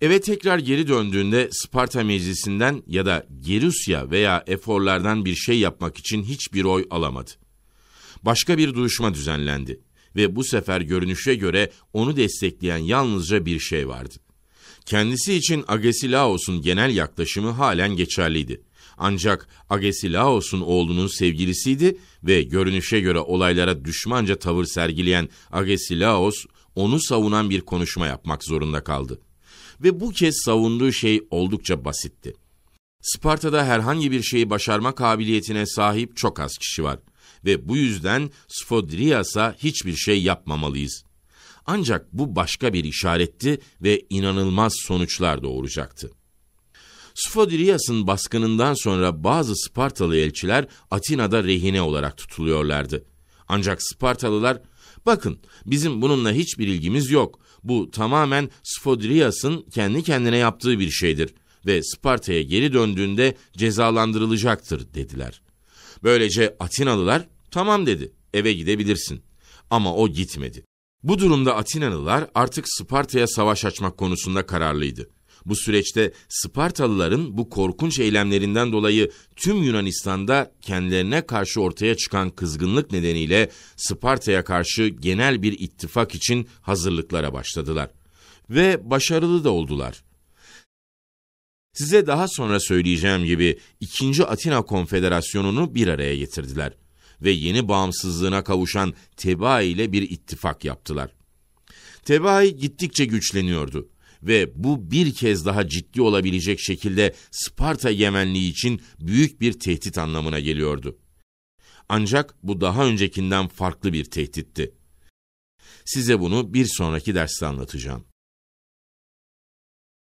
Eve tekrar geri döndüğünde Sparta meclisinden ya da Gerusya veya eforlardan bir şey yapmak için hiçbir oy alamadı. Başka bir duruşma düzenlendi ve bu sefer görünüşe göre onu destekleyen yalnızca bir şey vardı. Kendisi için Agesilaos'un genel yaklaşımı halen geçerliydi. Ancak Agesilaos'un oğlunun sevgilisiydi ve görünüşe göre olaylara düşmanca tavır sergileyen Agesilaos, onu savunan bir konuşma yapmak zorunda kaldı. Ve bu kez savunduğu şey oldukça basitti. Sparta'da herhangi bir şeyi başarma kabiliyetine sahip çok az kişi var ve bu yüzden Sfodrias'a hiçbir şey yapmamalıyız. Ancak bu başka bir işaretti ve inanılmaz sonuçlar doğuracaktı. Sfodiliyas'ın baskınından sonra bazı Spartalı elçiler Atina'da rehine olarak tutuluyorlardı. Ancak Spartalılar, bakın bizim bununla hiçbir ilgimiz yok, bu tamamen Sfodiliyas'ın kendi kendine yaptığı bir şeydir ve Sparta'ya geri döndüğünde cezalandırılacaktır dediler. Böylece Atinalılar, tamam dedi, eve gidebilirsin. Ama o gitmedi. Bu durumda Atinalılar artık Sparta'ya savaş açmak konusunda kararlıydı. Bu süreçte Spartalıların bu korkunç eylemlerinden dolayı tüm Yunanistan'da kendilerine karşı ortaya çıkan kızgınlık nedeniyle Sparta'ya karşı genel bir ittifak için hazırlıklara başladılar ve başarılı da oldular. Size daha sonra söyleyeceğim gibi 2. Atina Konfederasyonu'nu bir araya getirdiler ve yeni bağımsızlığına kavuşan Teba ile bir ittifak yaptılar. Tebai gittikçe güçleniyordu ve bu bir kez daha ciddi olabilecek şekilde Sparta Yemenliği için büyük bir tehdit anlamına geliyordu. Ancak bu daha öncekinden farklı bir tehditti. Size bunu bir sonraki derste anlatacağım.